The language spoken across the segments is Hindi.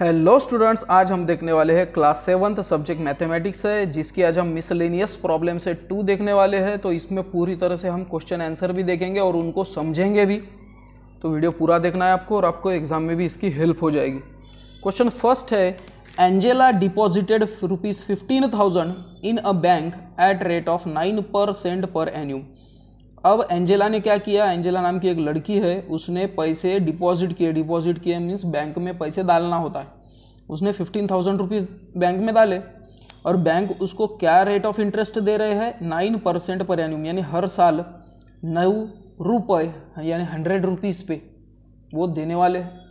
हेलो स्टूडेंट्स आज हम देखने वाले हैं क्लास सेवन्थ सब्जेक्ट मैथमेटिक्स है जिसकी आज हम मिसलेनियस प्रॉब्लम से टू देखने वाले हैं तो इसमें पूरी तरह से हम क्वेश्चन आंसर भी देखेंगे और उनको समझेंगे भी तो वीडियो पूरा देखना है आपको और आपको एग्जाम में भी इसकी हेल्प हो जाएगी क्वेश्चन फर्स्ट है Angela deposited rupees fifteen thousand in a bank at rate of nine per annum अब एंजेला ने क्या किया एंजेला नाम की एक लड़की है उसने पैसे डिपॉजिट किए डिपॉजिट किए मीन्स बैंक में पैसे डालना होता है उसने फिफ्टीन थाउजेंड रुपीज़ बैंक में डाले और बैंक उसको क्या रेट ऑफ इंटरेस्ट दे रहे हैं नाइन परसेंट पर एन्यूम यानी हर साल नौ रुपये यानी हंड्रेड रुपीज़ पे वो देने वाले हैं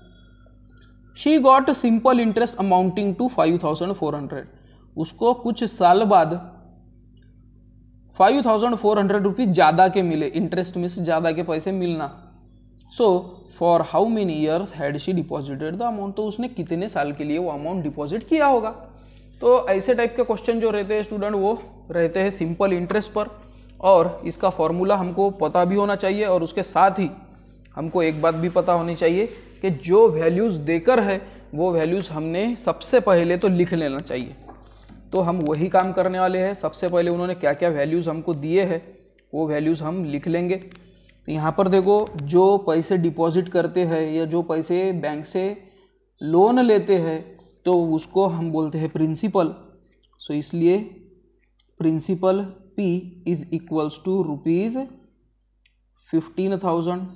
she got simple interest amounting to five thousand four hundred उसको कुछ साल बाद five thousand four hundred rupees ज़्यादा के मिले इंटरेस्ट में से ज़्यादा के पैसे मिलना so for how many years had she deposited the amount तो उसने कितने साल के लिए वो अमाउंट डिपॉजिट किया होगा तो ऐसे टाइप के क्वेश्चन जो रहते हैं स्टूडेंट वो रहते हैं सिंपल इंटरेस्ट पर और इसका फॉर्मूला हमको पता भी होना चाहिए और उसके साथ ही हमको एक बात भी पता होनी चाहिए कि जो वैल्यूज़ देकर है वो वैल्यूज़ हमने सबसे पहले तो लिख लेना चाहिए तो हम वही काम करने वाले हैं सबसे पहले उन्होंने क्या क्या वैल्यूज़ हमको दिए हैं वो वैल्यूज़ हम लिख लेंगे तो यहाँ पर देखो जो पैसे डिपॉजिट करते हैं या जो पैसे बैंक से लोन लेते हैं तो उसको हम बोलते हैं प्रिंसिपल सो इसलिए principal P is equals to rupees fifteen thousand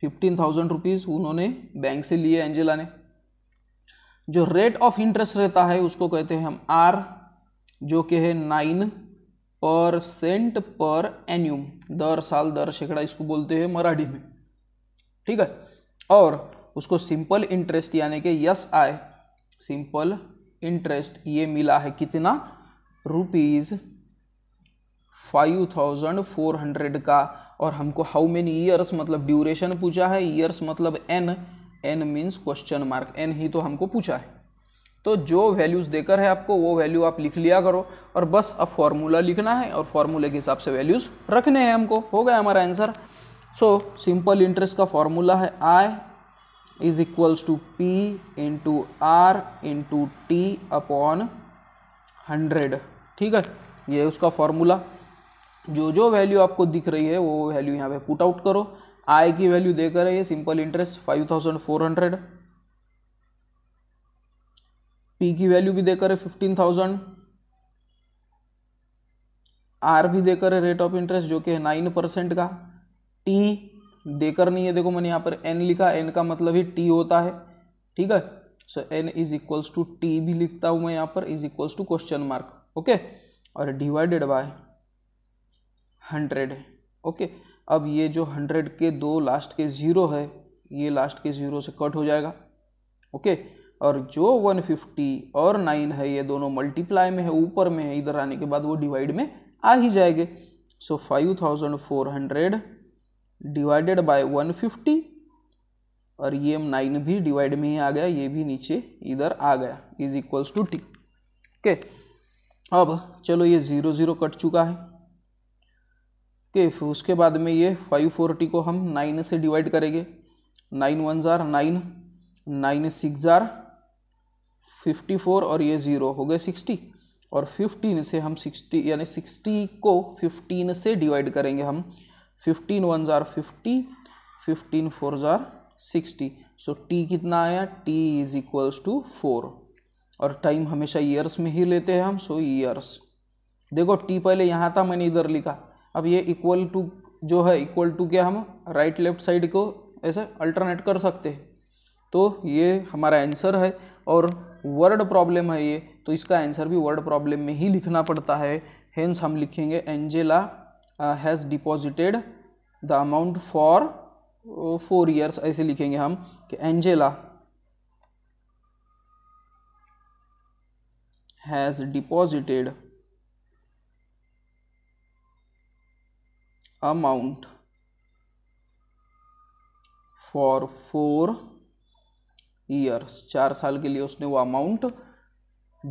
fifteen thousand rupees उन्होंने बैंक से लिए एंजेला ने जो रेट ऑफ इंटरेस्ट रहता है उसको कहते हैं हम आर जो कि है नाइन परसेंट पर एन्यूम दर साल दर शेकड़ा इसको बोलते हैं मराठी में ठीक है और उसको सिंपल इंटरेस्ट यानी कि यस आए सिंपल इंटरेस्ट ये मिला है कितना rupees five thousand four hundred का और हमको हाउ मेनी ईयर्स मतलब ड्यूरेशन पूछा है ईयर्स मतलब N N means question mark N ही तो हमको पूछा है तो जो वैल्यूज़ देकर है आपको वो वैल्यू आप लिख लिया करो और बस अब फॉर्मूला लिखना है और फॉर्मूले के हिसाब से वैल्यूज़ रखने हैं हमको हो गया हमारा आंसर सो सिंपल इंटरेस्ट का फॉर्मूला है I is equals to P into R into T upon hundred ठीक है ये उसका फॉर्मूला जो जो वैल्यू आपको दिख रही है वो वैल्यू यहाँ पे पुट आउट करो आई की वैल्यू देकर है ये simple interest five thousand four hundred P की वैल्यू भी देकर है फिफ्टीन थाउजेंड आर भी देकर है रेट ऑफ इंटरेस्ट जो कि है नाइन परसेंट का टी देकर नहीं है देखो मैंने यहाँ पर एन लिखा एन का मतलब ही टी होता है ठीक है so N is equals to T भी लिखता हूँ मैं यहाँ पर is equals to question mark okay और डिवाइडेड बाय हंड्रेड है ओके अब ये जो हंड्रेड के दो लास्ट के ज़ीरो है ये लास्ट के ज़ीरो से कट हो जाएगा ओके okay? और जो 150 और 9 है ये दोनों मल्टीप्लाई में है ऊपर में है इधर आने के बाद वो डिवाइड में आ ही जाएंगे so five thousand four hundred divided by 150 और ये नाइन भी डिवाइड में ही आ गया ये भी नीचे इधर आ गया is equals to T okay अब चलो ये ज़ीरो ज़ीरो कट चुका है ओके okay, फिर उसके बाद में ये फाइव फोर्टी को हम नाइन से डिवाइड करेंगे nine one za nine nine six za fifty four और ये ज़ीरो हो गए सिक्सटी और फिफ्टीन से हम सिक्सटी यानी सिक्सटी को फिफ्टीन से डिवाइड करेंगे हम fifteen one za fifty fifteen four za sixty so T कितना आया T is equals to four और टाइम हमेशा ईयर्स में ही लेते हैं हम सो so ईयर्स देखो टी पहले यहाँ था मैंने इधर लिखा अब ये इक्वल टू जो है इक्वल टू क्या हम राइट लेफ्ट साइड को ऐसे अल्टरनेट कर सकते हैं तो ये हमारा आंसर है और वर्ड प्रॉब्लम है ये तो इसका आंसर भी वर्ड प्रॉब्लम में ही लिखना पड़ता है हेंस हम लिखेंगे Angela has deposited the amount for four years ऐसे लिखेंगे हम कि Angela has deposited amount for four years चार साल के लिए उसने वो अमाउंट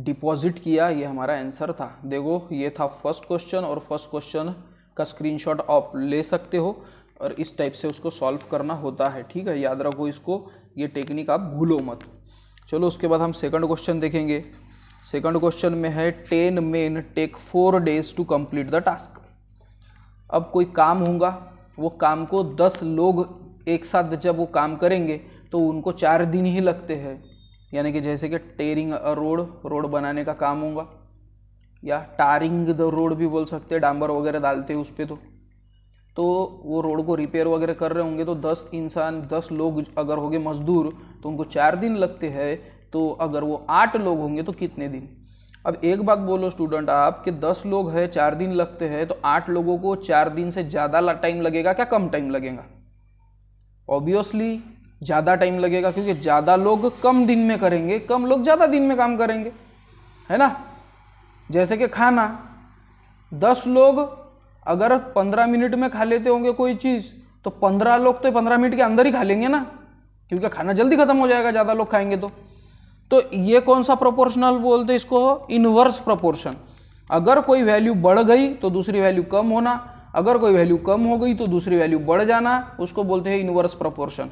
डिपॉजिट किया ये हमारा आंसर था देखो ये था फर्स्ट क्वेश्चन और फर्स्ट क्वेश्चन का स्क्रीनशॉट आप ले सकते हो और इस टाइप से उसको सॉल्व करना होता है ठीक है याद रखो इसको ये टेक्निक आप भूलो मत चलो उसके बाद हम सेकंड क्वेश्चन देखेंगे सेकंड क्वेश्चन में है ten men take four days to complete the task अब कोई काम होगा वो काम को दस लोग एक साथ जब वो काम करेंगे तो उनको चार दिन ही लगते हैं यानी कि जैसे कि टेरिंग रोड रोड बनाने का काम होगा या टारिंग द रोड भी बोल सकते हैं डांबर वगैरह डालते हैं उस पर तो तो वो रोड को रिपेयर वगैरह कर रहे होंगे तो दस इंसान दस लोग अगर होंगे मजदूर तो उनको चार दिन लगते हैं तो अगर वो आठ लोग होंगे तो कितने दिन अब एक बात बोलो स्टूडेंट आप कि दस लोग हैं चार दिन लगते हैं तो आठ लोगों को चार दिन से ज़्यादा टाइम लगेगा क्या कम टाइम लगेगा ऑब्वियसली ज़्यादा टाइम लगेगा क्योंकि ज़्यादा लोग कम दिन में करेंगे कम लोग ज़्यादा दिन में काम करेंगे है ना जैसे कि खाना दस लोग अगर पंद्रह मिनट में खा लेते होंगे कोई चीज़ तो पंद्रह लोग तो पंद्रह मिनट के अंदर ही खा लेंगे ना क्योंकि खाना जल्दी ख़त्म हो जाएगा ज़्यादा लोग खाएंगे तो तो ये कौन सा प्रोपोर्शनल बोलते इसको इनवर्स प्रोपोर्शन अगर कोई वैल्यू बढ़ गई तो दूसरी वैल्यू कम होना अगर कोई वैल्यू कम हो गई तो दूसरी वैल्यू बढ़ जाना उसको बोलते हैं इनवर्स प्रोपोर्शन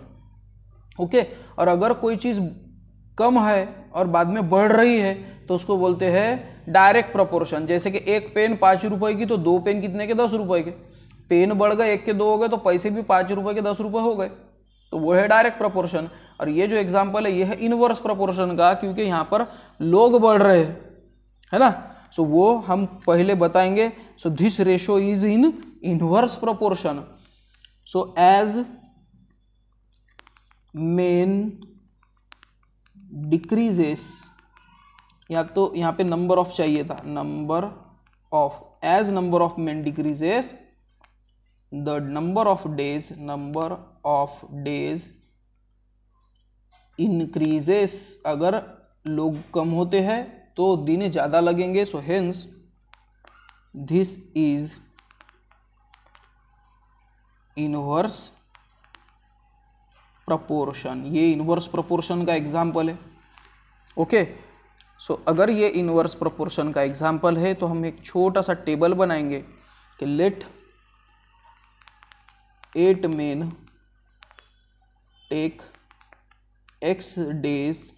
ओके और अगर कोई चीज़ कम है और बाद में बढ़ रही है तो उसको बोलते हैं डायरेक्ट प्रोपोर्शन जैसे कि एक पेन पाँच रुपए की तो दो पेन कितने के दस रुपए के पेन बढ़ गए एक के दो हो गए तो पैसे भी पाँच रुपए के दस रुपए हो गए तो वो है डायरेक्ट प्रोपोर्शन और ये जो एग्जाम्पल है ये है इनवर्स प्रोपोर्शन का क्योंकि यहाँ पर लोग बढ़ रहे हैं है ना सो वो हम पहले बताएंगे so this ratio is in inverse proportion so as men decreases या तो यहाँ पे नंबर ऑफ चाहिए था number of as number of men decreases the number of days number of days increases अगर लोग कम होते हैं तो दिन ज़्यादा लगेंगे so hence this is inverse proportion ये इनवर्स प्रपोर्शन का एग्जाम्पल है ओके सो so, अगर ये इनवर्स प्रपोर्शन का एग्जाम्पल है तो हम एक छोटा सा टेबल बनाएंगे कि let eight men take x days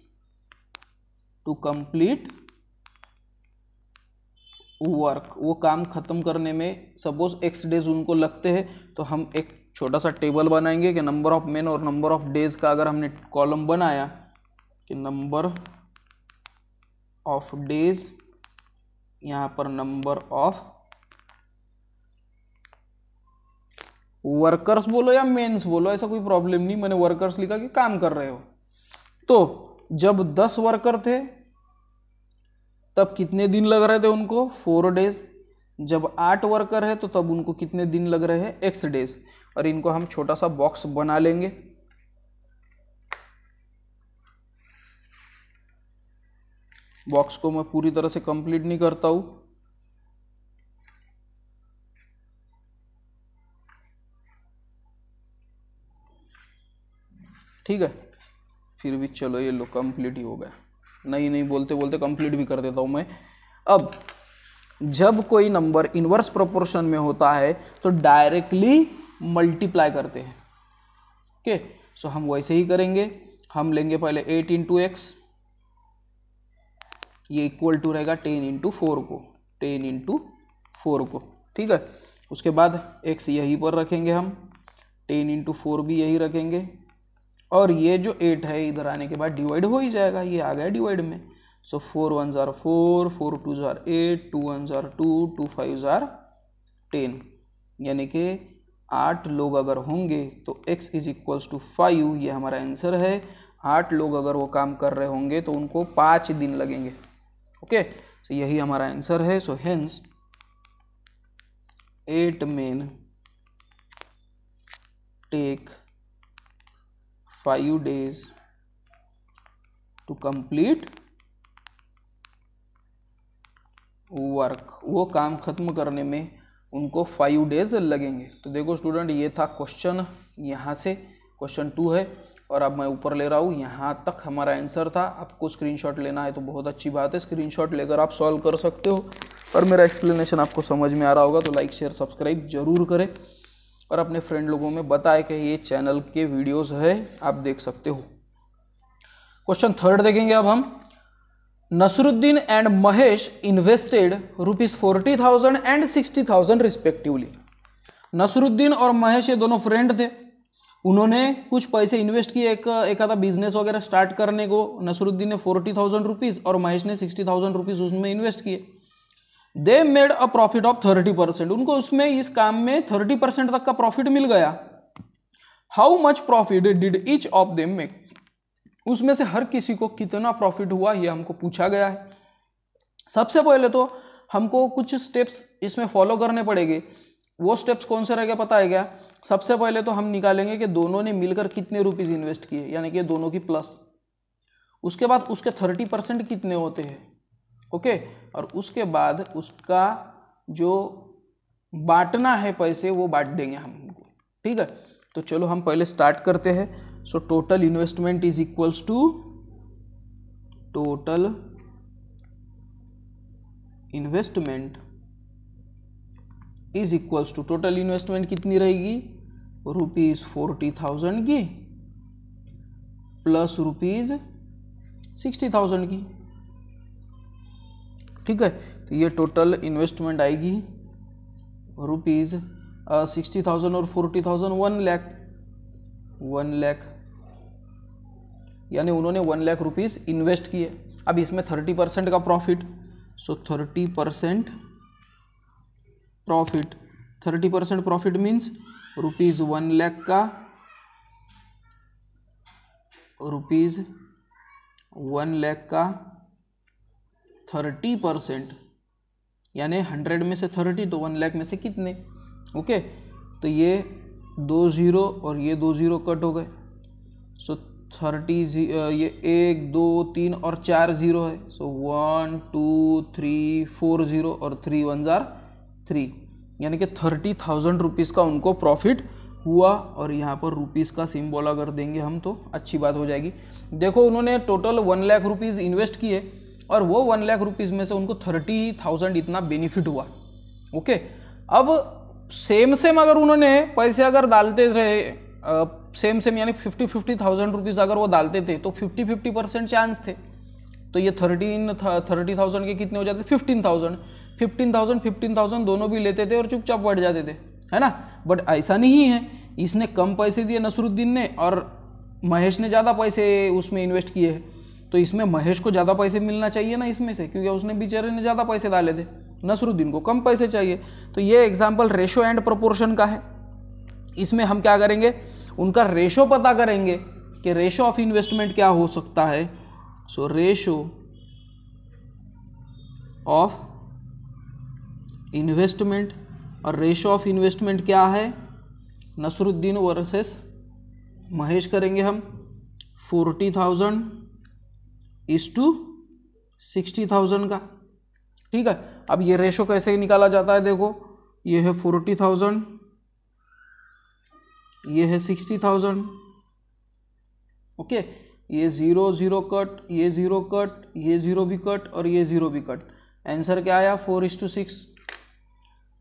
to complete work वो काम ख़त्म करने में सपोज एक्स डेज उनको लगते हैं तो हम एक छोटा सा टेबल बनाएंगे कि नंबर ऑफ मेन और नंबर ऑफ डेज का अगर हमने कॉलम बनाया कि नंबर ऑफ डेज यहां पर नंबर ऑफ वर्कर्स बोलो या मेन्स बोलो ऐसा कोई प्रॉब्लम नहीं मैंने वर्कर्स लिखा कि काम कर रहे हो तो जब दस वर्कर थे तब कितने दिन लग रहे थे उनको फोर डेज जब आठ वर्कर है तो तब उनको कितने दिन लग रहे हैं एक्स डेज और इनको हम छोटा सा बॉक्स बना लेंगे बॉक्स को मैं पूरी तरह से कंप्लीट नहीं करता हूं ठीक है फिर भी चलो ये लो कंप्लीट ही हो गया नहीं नहीं बोलते बोलते कंप्लीट भी कर देता हूं मैं अब जब कोई नंबर इनवर्स प्रोपोर्शन में होता है तो डायरेक्टली मल्टीप्लाई करते हैं ओके सो हम वैसे ही करेंगे हम लेंगे पहले एट इंटू एक्स ये इक्वल टू रहेगा टेन इंटू फोर को टेन इंटू फोर को ठीक है उसके बाद एक्स यहीं पर रखेंगे हम टेन इंटू फोर भी यही रखेंगे और ये जो एट है इधर आने के बाद डिवाइड हो ही जाएगा ये आ गया डिवाइड में सो फोर वन ज़ार फोर फोर टू ज़ार एट टू वन ज़ार टू टू फाइव ज़ार टेन यानी कि आठ लोग अगर होंगे तो x is equals to five ये हमारा आंसर है आठ लोग अगर वो काम कर रहे होंगे तो उनको पाँच दिन लगेंगे ओके सो यही हमारा आंसर है so hence eight men take five days to complete work वो काम ख़त्म करने में उनको फाइव डेज लगेंगे तो देखो स्टूडेंट ये था क्वेश्चन यहाँ से क्वेश्चन टू है और अब मैं ऊपर ले रहा हूँ यहाँ तक हमारा आंसर था आपको स्क्रीनशॉट लेना है तो बहुत अच्छी बात है स्क्रीनशॉट लेकर आप सॉल्व कर सकते हो और मेरा एक्सप्लेनेशन आपको समझ में आ रहा होगा तो लाइक शेयर सब्सक्राइब जरूर करें और अपने फ्रेंड लोगों में बताएं कि ये चैनल के वीडियोज़ है आप देख सकते हो क्वेश्चन थर्ड देखेंगे अब हम and Mahesh invested rupees forty thousand and sixty thousand respectively Nasruddin और महेश ये दोनों फ्रेंड थे उन्होंने कुछ पैसे इन्वेस्ट किए एक एक आधा बिजनेस वगैरह स्टार्ट करने को नसरुद्दीन ने फोर्टी थाउजेंड रुपीज़ और महेश ने सिक्सटी थाउजेंड रुपीज़ उसमें इन्वेस्ट किए they made a profit of thirty percent उनको उसमें इस काम में थर्टी परसेंट तक का प्रॉफिट मिल गया how much profit did each of them make उसमें से हर किसी को कितना प्रॉफिट हुआ यह हमको पूछा गया है सबसे पहले तो हमको कुछ स्टेप्स इसमें फॉलो करने पड़ेंगे वो स्टेप्स कौन से रह गया पता है क्या सबसे पहले तो हम निकालेंगे कि दोनों ने मिलकर कितने रुपीज़ इन्वेस्ट किए यानी कि दोनों की प्लस उसके बाद उसके थर्टी परसेंट कितने होते हैं ओके और उसके बाद उसका जो बांटना है पैसे वो बांट देंगे हमको ठीक है तो चलो हम पहले स्टार्ट करते हैं so total investment is equals to total investment is equals to total investment कितनी रहेगी रुपीज फोर्टी थाउजेंड की प्लस रुपीज सिक्सटी थाउजेंड की ठीक है तो ये टोटल इन्वेस्टमेंट आएगी रुपीज सिक्सटी थाउजेंड और forty thousand one lakh one lakh यानी उन्होंने वन लाख रुपीज़ इन्वेस्ट किए अब इसमें थर्टी परसेंट का profit so thirty percent profit thirty percent profit means rupees one lakh का रुपीज़ वन लैख का थर्टी परसेंट यानी हंड्रेड में से थर्टी तो वन लैख में से कितने ओके तो ये दो ज़ीरो और ये दो ज़ीरो कट हो गए सो थर्टी जी ये एक दो तीन और चार ज़ीरो है so one two three four zero और थ्री वन ज़ार थ्री यानी कि थर्टी थाउजेंड रुपीज़ का उनको प्रॉफिट हुआ और यहाँ पर रुपीज़ का सिम्बॉल अगर देंगे हम तो अच्छी बात हो जाएगी देखो उन्होंने total one lakh rupees invest किए और वो वन लाख रुपीज़ में से उनको थर्टी थाउजेंड इतना बेनिफिट हुआ ओके अब सेम सेम अगर उन्होंने पैसे अगर डालते रहे सेम सेम यानी फिफ्टी फिफ्टी थाउजेंड रुपीज़ अगर वो डालते थे तो फिफ्टी फिफ्टी परसेंट चांस थे तो ये थर्टीन थर्टी थाउजेंड के कितने हो जाते fifteen thousand fifteen thousand fifteen thousand दोनों भी लेते थे और चुपचाप बैठ जाते थे है ना बट ऐसा नहीं है इसने कम पैसे दिए नसरुद्दीन ने और महेश ने ज़्यादा पैसे उसमें इन्वेस्ट किए हैं तो इसमें महेश को ज़्यादा पैसे मिलना चाहिए ना इसमें से क्योंकि उसने बेचारे ने ज़्यादा पैसे डाले थे नसरुद्दीन को कम पैसे चाहिए तो ये एग्जाम्पल रेशो एंड प्रोपोर्शन का है इसमें हम क्या करेंगे उनका रेशो पता करेंगे कि रेशो ऑफ इन्वेस्टमेंट क्या हो सकता है सो रेशो ऑफ इन्वेस्टमेंट और रेशो ऑफ इन्वेस्टमेंट क्या है नसरुद्दीन वर्सेस महेश करेंगे हम forty thousand is to sixty thousand का ठीक है अब ये रेशो कैसे निकाला जाता है देखो ये है फोर्टी थाउजेंड ये है सिक्सटी थाउजेंड ओके ये ज़ीरो ज़ीरो कट ये ज़ीरो कट ये ज़ीरो भी कट और ये ज़ीरो भी कट आंसर क्या आया फोर इज टू सिक्स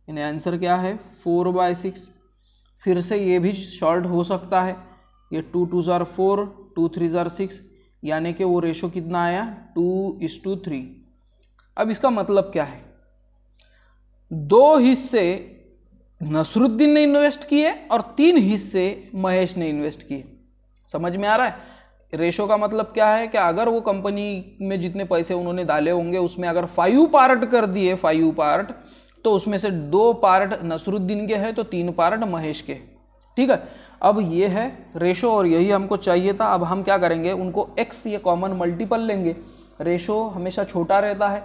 यानी आंसर क्या है फोर बाय सिक्स फिर से ये भी शॉर्ट हो सकता है ये टू टू ज़ार फोर टू थ्री ज़ार सिक्स यानी कि वो रेशो कितना आया टू इज टू थ्री अब इसका मतलब क्या है दो हिस्से नसरुद्दीन ने इन्वेस्ट किए और तीन हिस्से महेश ने इन्वेस्ट किए समझ में आ रहा है रेशो का मतलब क्या है कि अगर वो कंपनी में जितने पैसे उन्होंने डाले होंगे उसमें अगर फाइव पार्ट कर दिए फाइव पार्ट तो उसमें से दो पार्ट नसरुद्दीन के हैं तो तीन पार्ट महेश के ठीक है अब ये है रेशो और यही हमको चाहिए था अब हम क्या करेंगे उनको एक्स ये कॉमन मल्टीपल लेंगे रेशो हमेशा छोटा रहता है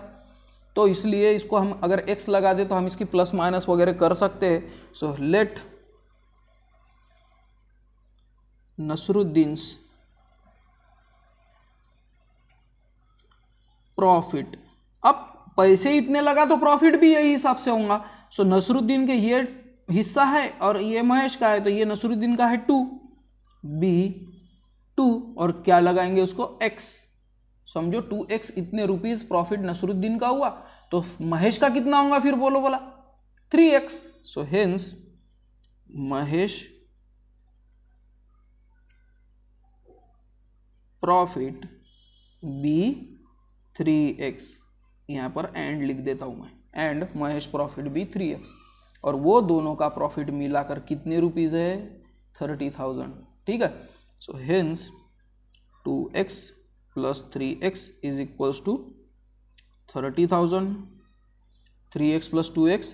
तो इसलिए इसको हम अगर एक्स लगा दे तो हम इसकी प्लस माइनस वगैरह कर सकते हैं सो लेट नसरुद्दीन्स प्रॉफिट अब पैसे इतने लगा तो प्रॉफिट भी यही हिसाब से होगा सो नसरुद्दीन के ये हिस्सा है और ये महेश का है तो ये नसरुद्दीन का है टू बी टू और क्या लगाएंगे उसको एक्स समझो टू एक्स इतने रुपीज प्रॉफिट नसरुद्दीन का हुआ तो महेश का कितना होगा फिर बोलो बोला three x so hence Mahesh profit be three x यहां पर एंड लिख देता हूं मैं and Mahesh profit be three x और वो दोनों का प्रॉफिट मिलाकर कितने रुपीज़ है थर्टी थाउजेंड ठीक है so hence two x plus three x is equals to thirty thousand three x plus two x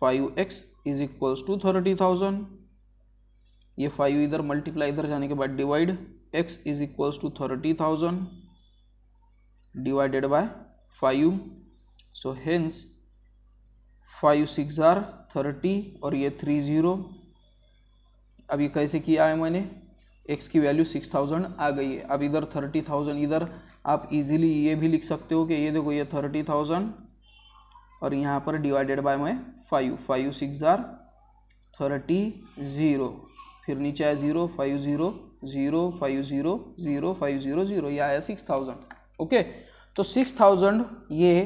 five x is equals to thirty thousand ये फाइव इधर मल्टीप्लाई इधर जाने के बाद divide x is equals to thirty thousand divided by five so hence five six are thirty और ये थ्री ज़ीरो अब ये कैसे किया है मैंने एक्स की वैल्यू सिक्स थाउजेंड आ गई है अब इधर थर्टी थाउजेंड इधर आप इजीली ये भी लिख सकते हो कि ये देखो ये थर्टी थाउजेंड और यहाँ पर डिवाइडेड बाय मैं five five six are thirty zero फिर नीचे आया zero five zero zero five zero zero five zero zero ये आया सिक्स थाउजेंड ओके तो सिक्स थाउजेंड ये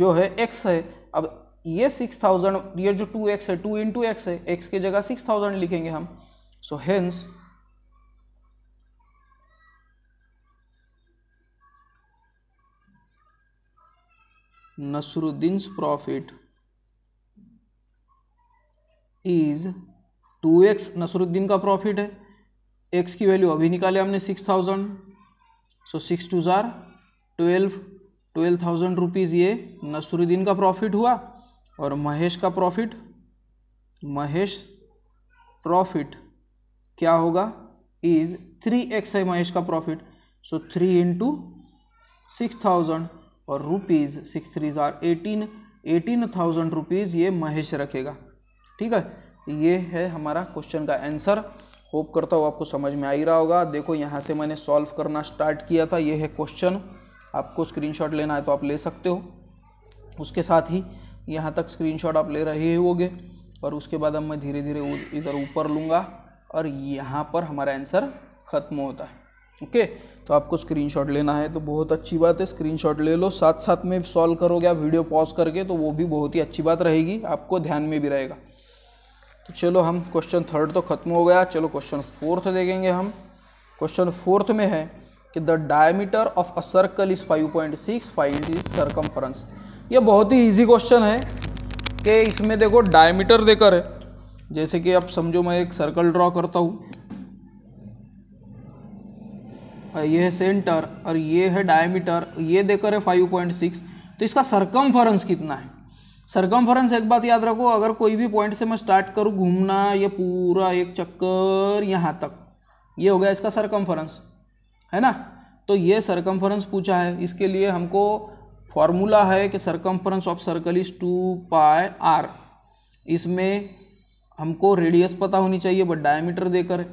जो है एक्स है अब ये सिक्स थाउजेंड ये जो टू एक्स है टू इंटू एक्स है एक्स की जगह सिक्स थाउजेंड लिखेंगे हम so so, hence Nasruddin profit is two x Nasruddin का प्रॉफिट है एक्स की वैल्यू अभी निकाले हमने six thousand so six two ज़ार ट्वेल्व ट्वेल्व थाउजेंड रुपीज़ ये नसरुद्दीन का प्रॉफिट हुआ और महेश का प्रॉफिट महेश प्रॉफिट क्या होगा इज़ थ्री एक्स है महेश का profit so three into six thousand और रुपीज़ सिक्स थ्री ज़ार एटीन एटीन थाउजेंड रुपीज़ ये महेश रखेगा ठीक है ये है हमारा क्वेश्चन का आंसर होप करता हूँ आपको समझ में आ ही रहा होगा देखो यहाँ से मैंने सॉल्व करना स्टार्ट किया था ये है क्वेश्चन आपको स्क्रीनशॉट लेना है तो आप ले सकते हो उसके साथ ही यहाँ तक स्क्रीनशॉट आप ले रहे होगे और उसके बाद अब मैं धीरे धीरे इधर ऊपर लूँगा और यहाँ पर हमारा आंसर ख़त्म होता है ओके तो आपको स्क्रीनशॉट लेना है तो बहुत अच्छी बात है स्क्रीनशॉट ले लो साथ साथ में सॉल्व करोगे आप वीडियो पॉज करके तो वो भी बहुत ही अच्छी बात रहेगी आपको ध्यान में भी रहेगा तो चलो हम क्वेश्चन थर्ड तो खत्म हो गया चलो क्वेश्चन फोर्थ देखेंगे हम क्वेश्चन फोर्थ में है कि the diameter of a circle is 5.6 point six five is circumference ये बहुत ही इजी क्वेश्चन है कि इसमें देखो डायमीटर देकर है जैसे कि आप समझो मैं एक सर्कल ड्रॉ करता हूँ ये है सेंटर और ये है डायमीटर ये देकर है फाइव पॉइंट सिक्स तो इसका सरकमफरेंस कितना है सरकमफरेंस एक बात याद रखो अगर कोई भी पॉइंट से मैं स्टार्ट करूँ घूमना ये पूरा एक चक्कर यहाँ तक ये हो गया इसका सरकमफरेंस है ना तो ये सरकमफरेंस पूछा है इसके लिए हमको फॉर्मूला है कि circumference of circle is two pi r इसमें हमको रेडियस पता होनी चाहिए बट डायमीटर देकर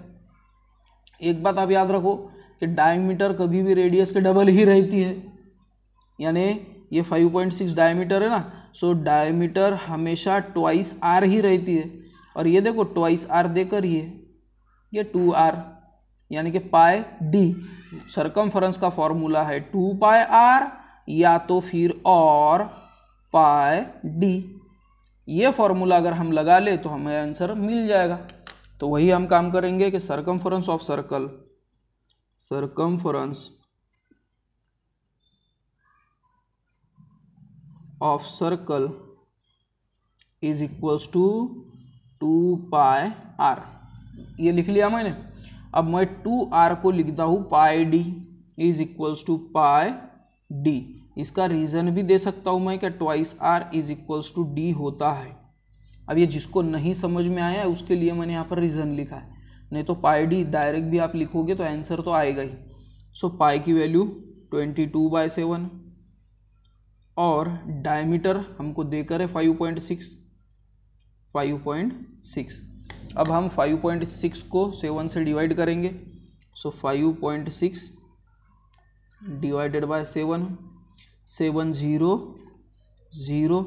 एक बात आप याद रखो कि डायमीटर कभी भी रेडियस के डबल ही रहती है यानी ये 5.6 डायमीटर है ना सो डायमीटर हमेशा ट्वाइस आर ही रहती है और ये देखो ट्वाइस आर देकर ये ये टू आर यानी कि पाए डी सरकमफ्रेंस का फॉर्मूला है टू पाए आर या तो फिर और पाए डी ये फॉर्मूला अगर हम लगा ले तो हमें आंसर मिल जाएगा तो वही हम काम करेंगे कि circumference of circle circumference of circle is equals to two pi r ये लिख लिया मैंने अब मैं टू आर को लिखता हूँ pi d is equals to pi d इसका रीज़न भी दे सकता हूँ मैं कि twice r is equals to d होता है अब ये जिसको नहीं समझ में आया उसके लिए मैंने यहाँ पर रीज़न लिखा है नहीं तो पाई डी डायरेक्ट भी आप लिखोगे तो आंसर तो आएगा ही सो so, पाई की value twenty two by seven और डायमीटर हमको देकर है five point six five point six अब हम फाइव पॉइंट सिक्स को सेवन से डिवाइड करेंगे so five point six divided by seven seven zero zero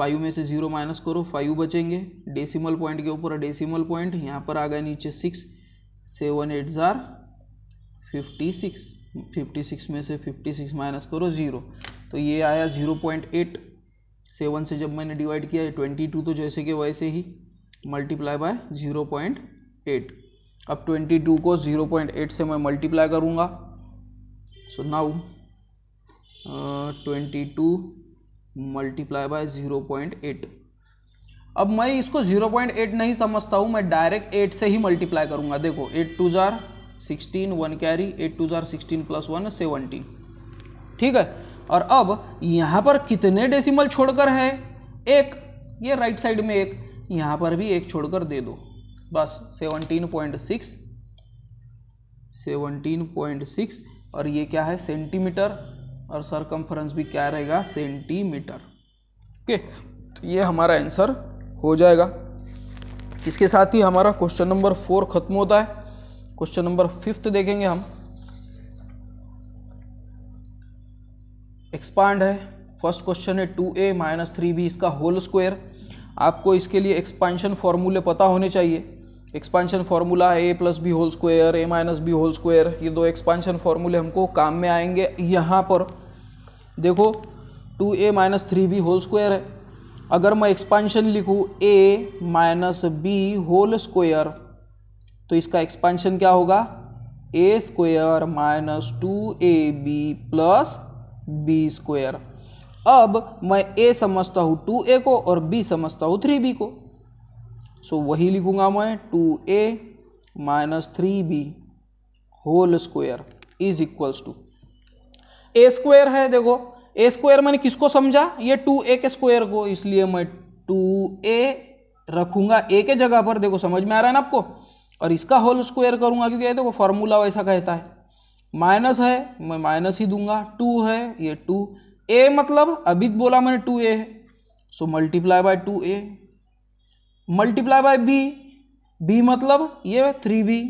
five में से जीरो माइनस करो फाइव बचेंगे डेसिमल पॉइंट के ऊपर डेसिमल पॉइंट यहाँ पर आ गए नीचे सिक्स सेवन एट ज़ार फिफ्टी सिक्स फिफ्टी सिक्स में से फिफ्टी सिक्स माइनस करो ज़ीरो तो ये आया ज़ीरो पॉइंट एट सेवन से जब मैंने डिवाइड किया ट्वेंटी टू तो जैसे कि वैसे ही multiply by zero point eight अब ट्वेंटी टू को ज़ीरो पॉइंट एट से मैं मल्टीप्लाई करूँगा so now twenty two multiply by zero point eight अब मैं इसको जीरो पॉइंट एट नहीं समझता हूँ मैं डायरेक्ट एट से ही मल्टीप्लाई करूँगा देखो एट टू जार sixteen one carry eight two जार सिक्सटीन प्लस वन सेवनटीन ठीक है और अब यहाँ पर कितने डेसिमल छोड़कर है एक ये राइट साइड में एक यहाँ पर भी एक छोड़कर दे दो बस seventeen point six seventeen point six और ये क्या है सेंटीमीटर और सरकमफ्रेंस भी क्या रहेगा सेंटीमीटर ओके तो ये हमारा आंसर हो जाएगा इसके साथ ही हमारा क्वेश्चन नंबर फोर खत्म होता है क्वेश्चन नंबर फिफ्थ देखेंगे हम एक्सपांड है फर्स्ट क्वेश्चन है two a minus three b इसका होल स्क्वायर आपको इसके लिए एक्सपांशन फार्मूले पता होने चाहिए expansion formula a plus b whole square a minus b whole square ये दो एक्सपांशन फार्मूले हमको काम में आएंगे यहाँ पर देखो two a minus three b whole square है अगर मैं एक्सपांशन लिखूँ a minus b whole square तो इसका एक्सपांशन क्या होगा a square minus two a B plus b square अब मैं ए समझता हूँ टू ए को और बी समझता हूँ थ्री बी को सो so, वही लिखूँगा मैं two a minus three b whole square is equals to a square है देखो ए स्क्वायर मैंने किसको समझा ये टू ए के स्क्वायर को इसलिए मैं टू ए रखूंगा ए के जगह पर देखो समझ में आ रहा है ना आपको और इसका होल स्क्वायर करूंगा क्योंकि ये देखो फॉर्मूला वैसा कहता है माइनस है मैं माइनस ही दूंगा टू है ये टू ए मतलब अभी बोला मैंने टू ए है so multiply by two a multiply by b b मतलब ये three b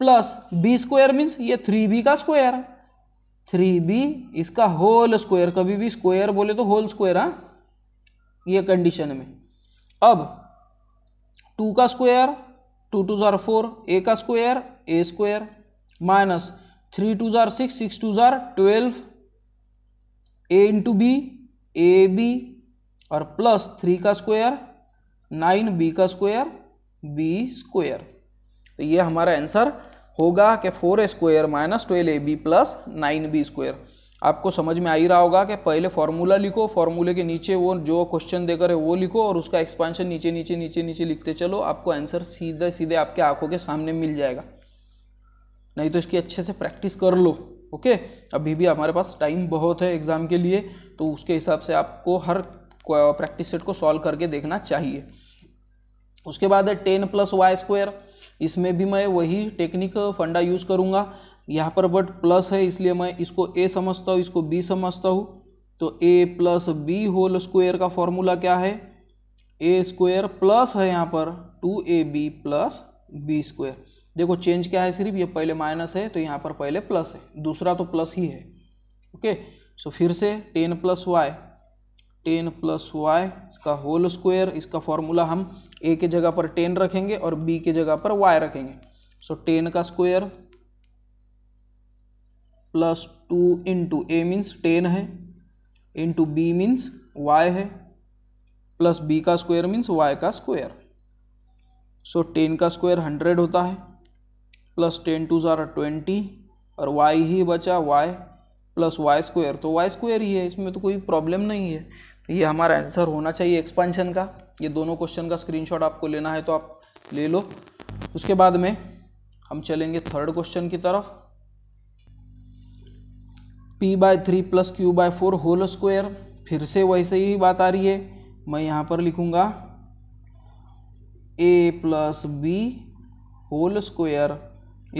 plus b square means ये थ्री बी का स्क्वायर है थ्री बी इसका होल स्क्वायर कभी भी स्क्वायर बोले तो होल स्क्वायर है ये कंडीशन में अब टू का स्क्वायर टू टू जार फोर ए का square a square minus three two जार सिक्स सिक्स टू जार twelve a into b a b और प्लस थ्री का स्क्वायर नाइन बी का स्क्वायर बी स्क्वायर तो ये हमारा आंसर होगा कि four square minus twelve a B plus nine b square आपको समझ में आ ही रहा होगा कि पहले फार्मूला लिखो फार्मूले के नीचे वो जो क्वेश्चन देकर है वो लिखो और उसका एक्सपांशन नीचे नीचे नीचे नीचे लिखते चलो आपको आंसर सीधे सीधे आपके आंखों के सामने मिल जाएगा नहीं तो इसकी अच्छे से प्रैक्टिस कर लो ओके अभी भी हमारे पास टाइम बहुत है एग्ज़ाम के लिए तो उसके हिसाब से आपको हर प्रैक्टिस सेट को सॉल्व करके देखना चाहिए उसके बाद है टेन प्लस वाई स्क्वायर इसमें भी मैं वही टेक्निक फंडा यूज़ करूँगा यहाँ पर बट प्लस है इसलिए मैं इसको ए समझता हूँ इसको बी समझता हूँ तो a plus b whole square का फॉर्मूला क्या है ए स्क्वेयर प्लस है यहाँ पर two a B plus b square देखो चेंज क्या है सिर्फ ये पहले माइनस है तो यहाँ पर पहले प्लस है दूसरा तो प्लस ही है ओके सो फिर से ten plus y ten plus y इसका होल स्क्वेयर इसका फॉर्मूला हम ए के जगह पर टेन रखेंगे और बी के जगह पर वाई रखेंगे सो टेन का square plus two into a means ten है इंटू बी मीन्स वाई है प्लस बी का स्क्वायर मीन्स वाई का स्क्वायर सो टेन का स्क्वायर हंड्रेड होता है प्लस टेन टू ज़ारा ट्वेंटी और वाई ही बचा वाई प्लस वाई स्क्वायर तो वाई स्क्वायर ही है इसमें तो कोई प्रॉब्लम नहीं है तो ये हमारा आंसर होना चाहिए एक्सपेंशन का ये दोनों क्वेश्चन का स्क्रीनशॉट आपको लेना है तो आप ले लो उसके बाद में हम चलेंगे थर्ड क्वेश्चन की तरफ p by three plus q by four whole square फिर से वैसे ही बात आ रही है मैं यहाँ पर लिखूँगा a plus b whole square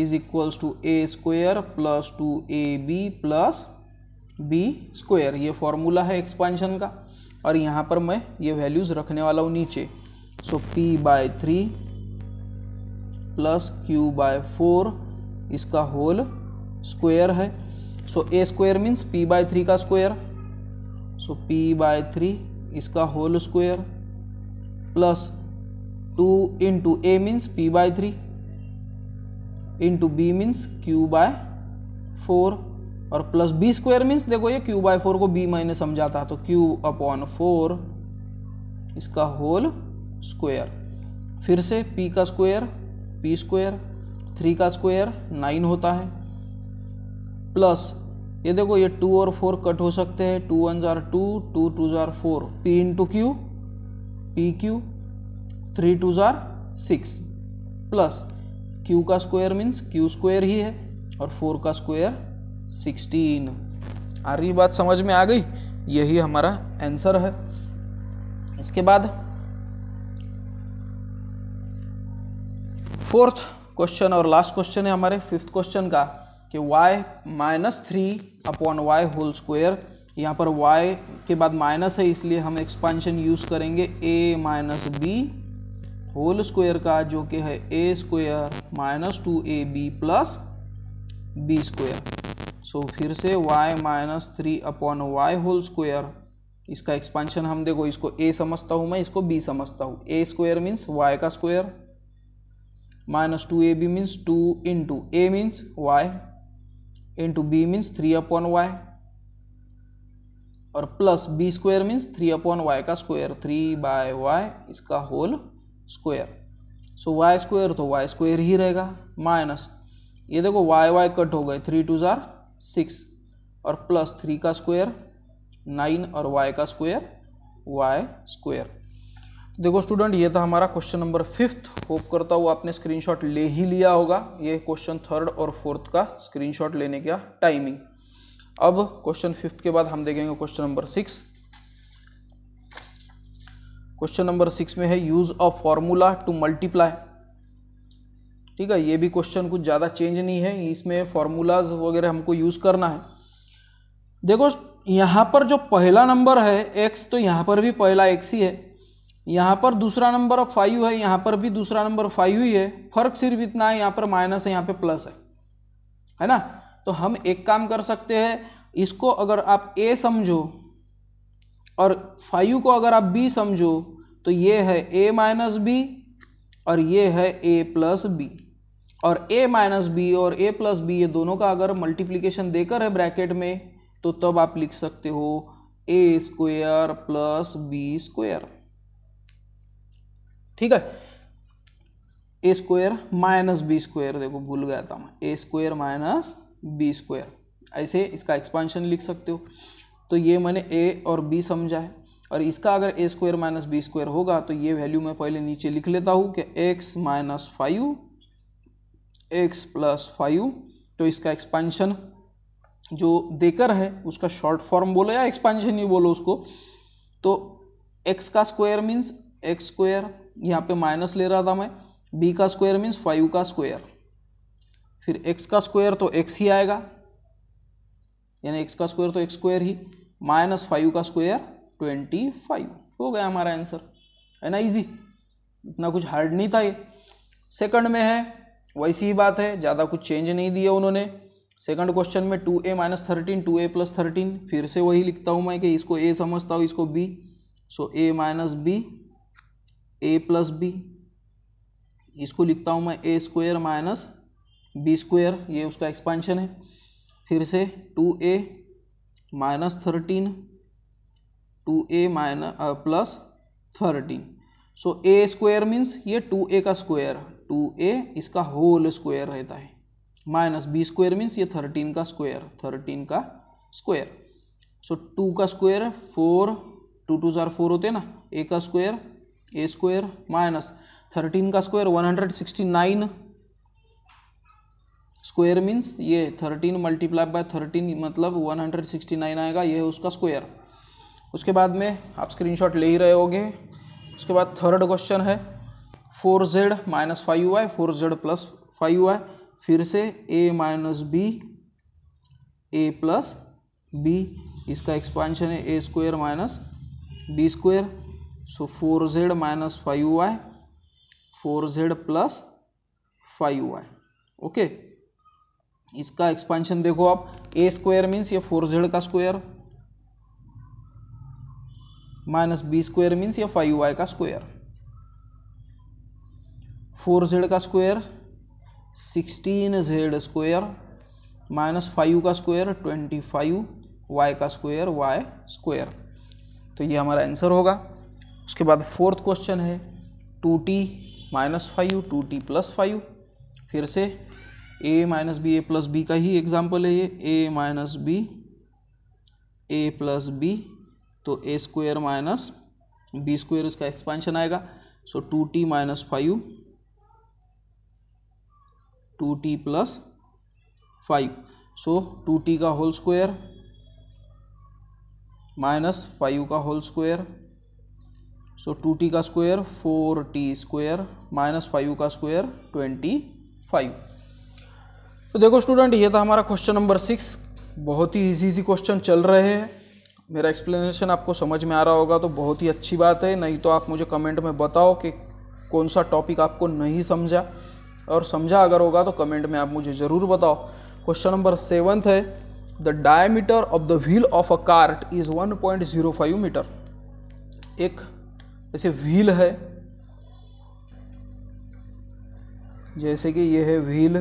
is equals to a square plus two a B plus b square ये फॉर्मूला है एक्सपांशन का और यहाँ पर मैं ये वैल्यूज़ रखने वाला हूँ नीचे so p by three plus q by four इसका होल स्क्वायर है so a square means p by three का square so p by three इसका whole square plus two into a means p by three into b means q by four और प्लस बी स्क्वायर मीन्स देखो ये क्यू बाय फोर को बी माइनस समझाता तो क्यू अपॉन फोर इसका होल स्क्वायर फिर से पी का स्क्वायर पी स्क्वायर थ्री का स्क्वायर नाइन होता है प्लस ये देखो ये टू और फोर कट हो सकते हैं टू वन जार टू टू टू जार four p into q p q three two जार सिक्स प्लस क्यू का स्क्वायर मीन्स क्यू स्क्वायर ही है और फोर का स्क्वायर सिक्सटीन आ रही बात समझ में आ गई यही हमारा आंसर है इसके बाद फोर्थ क्वेश्चन और लास्ट क्वेश्चन है हमारे फिफ्थ क्वेश्चन का कि y minus three upon y whole square यहाँ पर y के बाद माइनस है इसलिए हम एक्सपांशन यूज़ करेंगे a minus b whole square का जो कि है a square minus two a B plus b square so फिर से y minus three upon y whole square इसका एक्सपांशन हम देखो इसको a समझता हूँ मैं इसको b समझता हूँ ए स्क्वेयर मीन्स वाई का square minus two a b means two into a means Y into b means three upon y और plus b square means three upon y का स्क्वायर थ्री बाय वाई इसका whole square so y square तो वाई स्क्वेयर ही रहेगा माइनस ये देखो वाई वाई कट हो गए थ्री टू ज़ार सिक्स और प्लस थ्री का स्क्वायर नाइन और वाई का स्क्वायर वाई स्क्वायर तो देखो स्टूडेंट ये था हमारा क्वेश्चन नंबर फिफ्थ होप करता हूँ आपने स्क्रीनशॉट ले ही लिया होगा ये क्वेश्चन थर्ड और फोर्थ का स्क्रीनशॉट लेने का टाइमिंग अब क्वेश्चन फिफ्थ के बाद हम देखेंगे question number six question number six में है use of formula to multiply ठीक है ये भी क्वेश्चन कुछ ज़्यादा चेंज नहीं है इसमें फॉर्मूलाज वगैरह हमको यूज़ करना है देखो यहाँ पर जो पहला नंबर है एक्स तो यहाँ पर भी पहला एक्स ही है यहाँ पर दूसरा नंबर फाइव है यहाँ पर भी दूसरा नंबर फाइव ही है फर्क सिर्फ इतना है यहाँ पर माइनस है यहाँ पर प्लस है है ना तो हम एक काम कर सकते हैं इसको अगर आप ए समझो और फाइव को अगर आप बी समझो तो ये है ए माइनस बी और ये है ए प्लस बी और a माइनस बी और a प्लस बी ये दोनों का अगर मल्टीप्लीकेशन देकर है ब्रैकेट में तो तब आप लिख सकते हो a square plus b square ठीक है a square minus b square देखो भूल गया था मैं a square minus b square ऐसे इसका एक्सपांशन लिख सकते हो तो ये मैंने ए और बी समझा है और इसका अगर a square minus b square होगा तो ये वैल्यू मैं पहले नीचे लिख लेता हूँ कि x minus five x plus five तो इसका एक्सपेंशन जो देकर है उसका शॉर्ट फॉर्म बोलो या एक्सपेंशन ही बोलो उसको तो एक्स का स्क्वायर मीन्स एक्स स्क्वायर यहाँ पे माइनस ले रहा था मैं बी का स्क्वायर मीन्स फाइव का स्क्वायर फिर एक्स का स्क्वायर तो एक्स ही आएगा यानी एक्स का स्क्वायर तो एक्स स्क्वायर ही माइनस फाइव का स्क्वायर ट्वेंटी फाइव हो गया हमारा आंसर है ना इजी इतना कुछ हार्ड नहीं था ये सेकंड में है वैसी ही बात है ज़्यादा कुछ चेंज नहीं दिया उन्होंने सेकंड क्वेश्चन में two a minus thirteen two a plus thirteen फिर से वही लिखता हूँ मैं कि इसको ए समझता हूँ इसको b so a minus b a plus b इसको लिखता हूँ मैं a square minus b square ये उसका एक्सपेंशन है फिर से two a minus thirteen two a minus plus thirteen so a square means ये टू ए का स्क्वायर टू ए इसका होल स्क्वायर रहता है माइनस बी स्क्वायर मीन्स ये थर्टीन का स्क्वायर थर्टीन का स्क्वायर सो टू का स्क्वायर फोर टू टू जार फोर होते ना ए का square a square minus thirteen का square one hundred sixty nine square means ये थर्टीन मल्टीप्लाई बाय थर्टीन मतलब वन हंड्रेड सिक्सटी नाइन आएगा ये है उसका स्क्वायर उसके बाद में आप स्क्रीनशॉट ले ही रहे होगे उसके बाद थर्ड क्वेश्चन है फोर जेड माइनस फाइव हुआ फोर जेड प्लस फाइव हुआ फिर से a minus b a plus b इसका एक्सपांशन है a square minus b square so four z minus five हुआ फोर जेड प्लस फाइव हुआ ओके इसका एक्सपांशन देखो आप ए स्क्वायर मीन्स ये फोर जेड का square minus b square means ये फाइव वाई का स्क्वायर फोर जेड का square sixteen z square minus five का स्क्वायर ट्वेंटी फाइव वाई का स्क्वायर वाई स्क्वायर तो ये हमारा आंसर होगा उसके बाद फोर्थ क्वेश्चन है two t minus five two t plus five फिर से a minus b a plus b का ही एग्जाम्पल है ये a minus b a plus b तो a square minus b square इसका एक्सपेंशन आएगा so two t minus five two t plus five सो टू टी का होल स्क्वायर माइनस फाइव का whole square so two t का square four t square minus five का स्क्वायर ट्वेंटी फाइव तो देखो स्टूडेंट ये था हमारा क्वेश्चन नंबर सिक्स बहुत ही इजी इजी क्वेश्चन चल रहे हैं मेरा एक्सप्लेनेशन आपको समझ में आ रहा होगा तो बहुत ही अच्छी बात है नहीं तो आप मुझे कमेंट में बताओ कि कौन सा टॉपिक आपको नहीं समझा और समझा अगर होगा तो कमेंट में आप मुझे ज़रूर बताओ क्वेश्चन नंबर सेवन्थ है the diameter of the wheel of a cart is 1.05 metre एक जैसे व्हील है जैसे कि ये है व्हील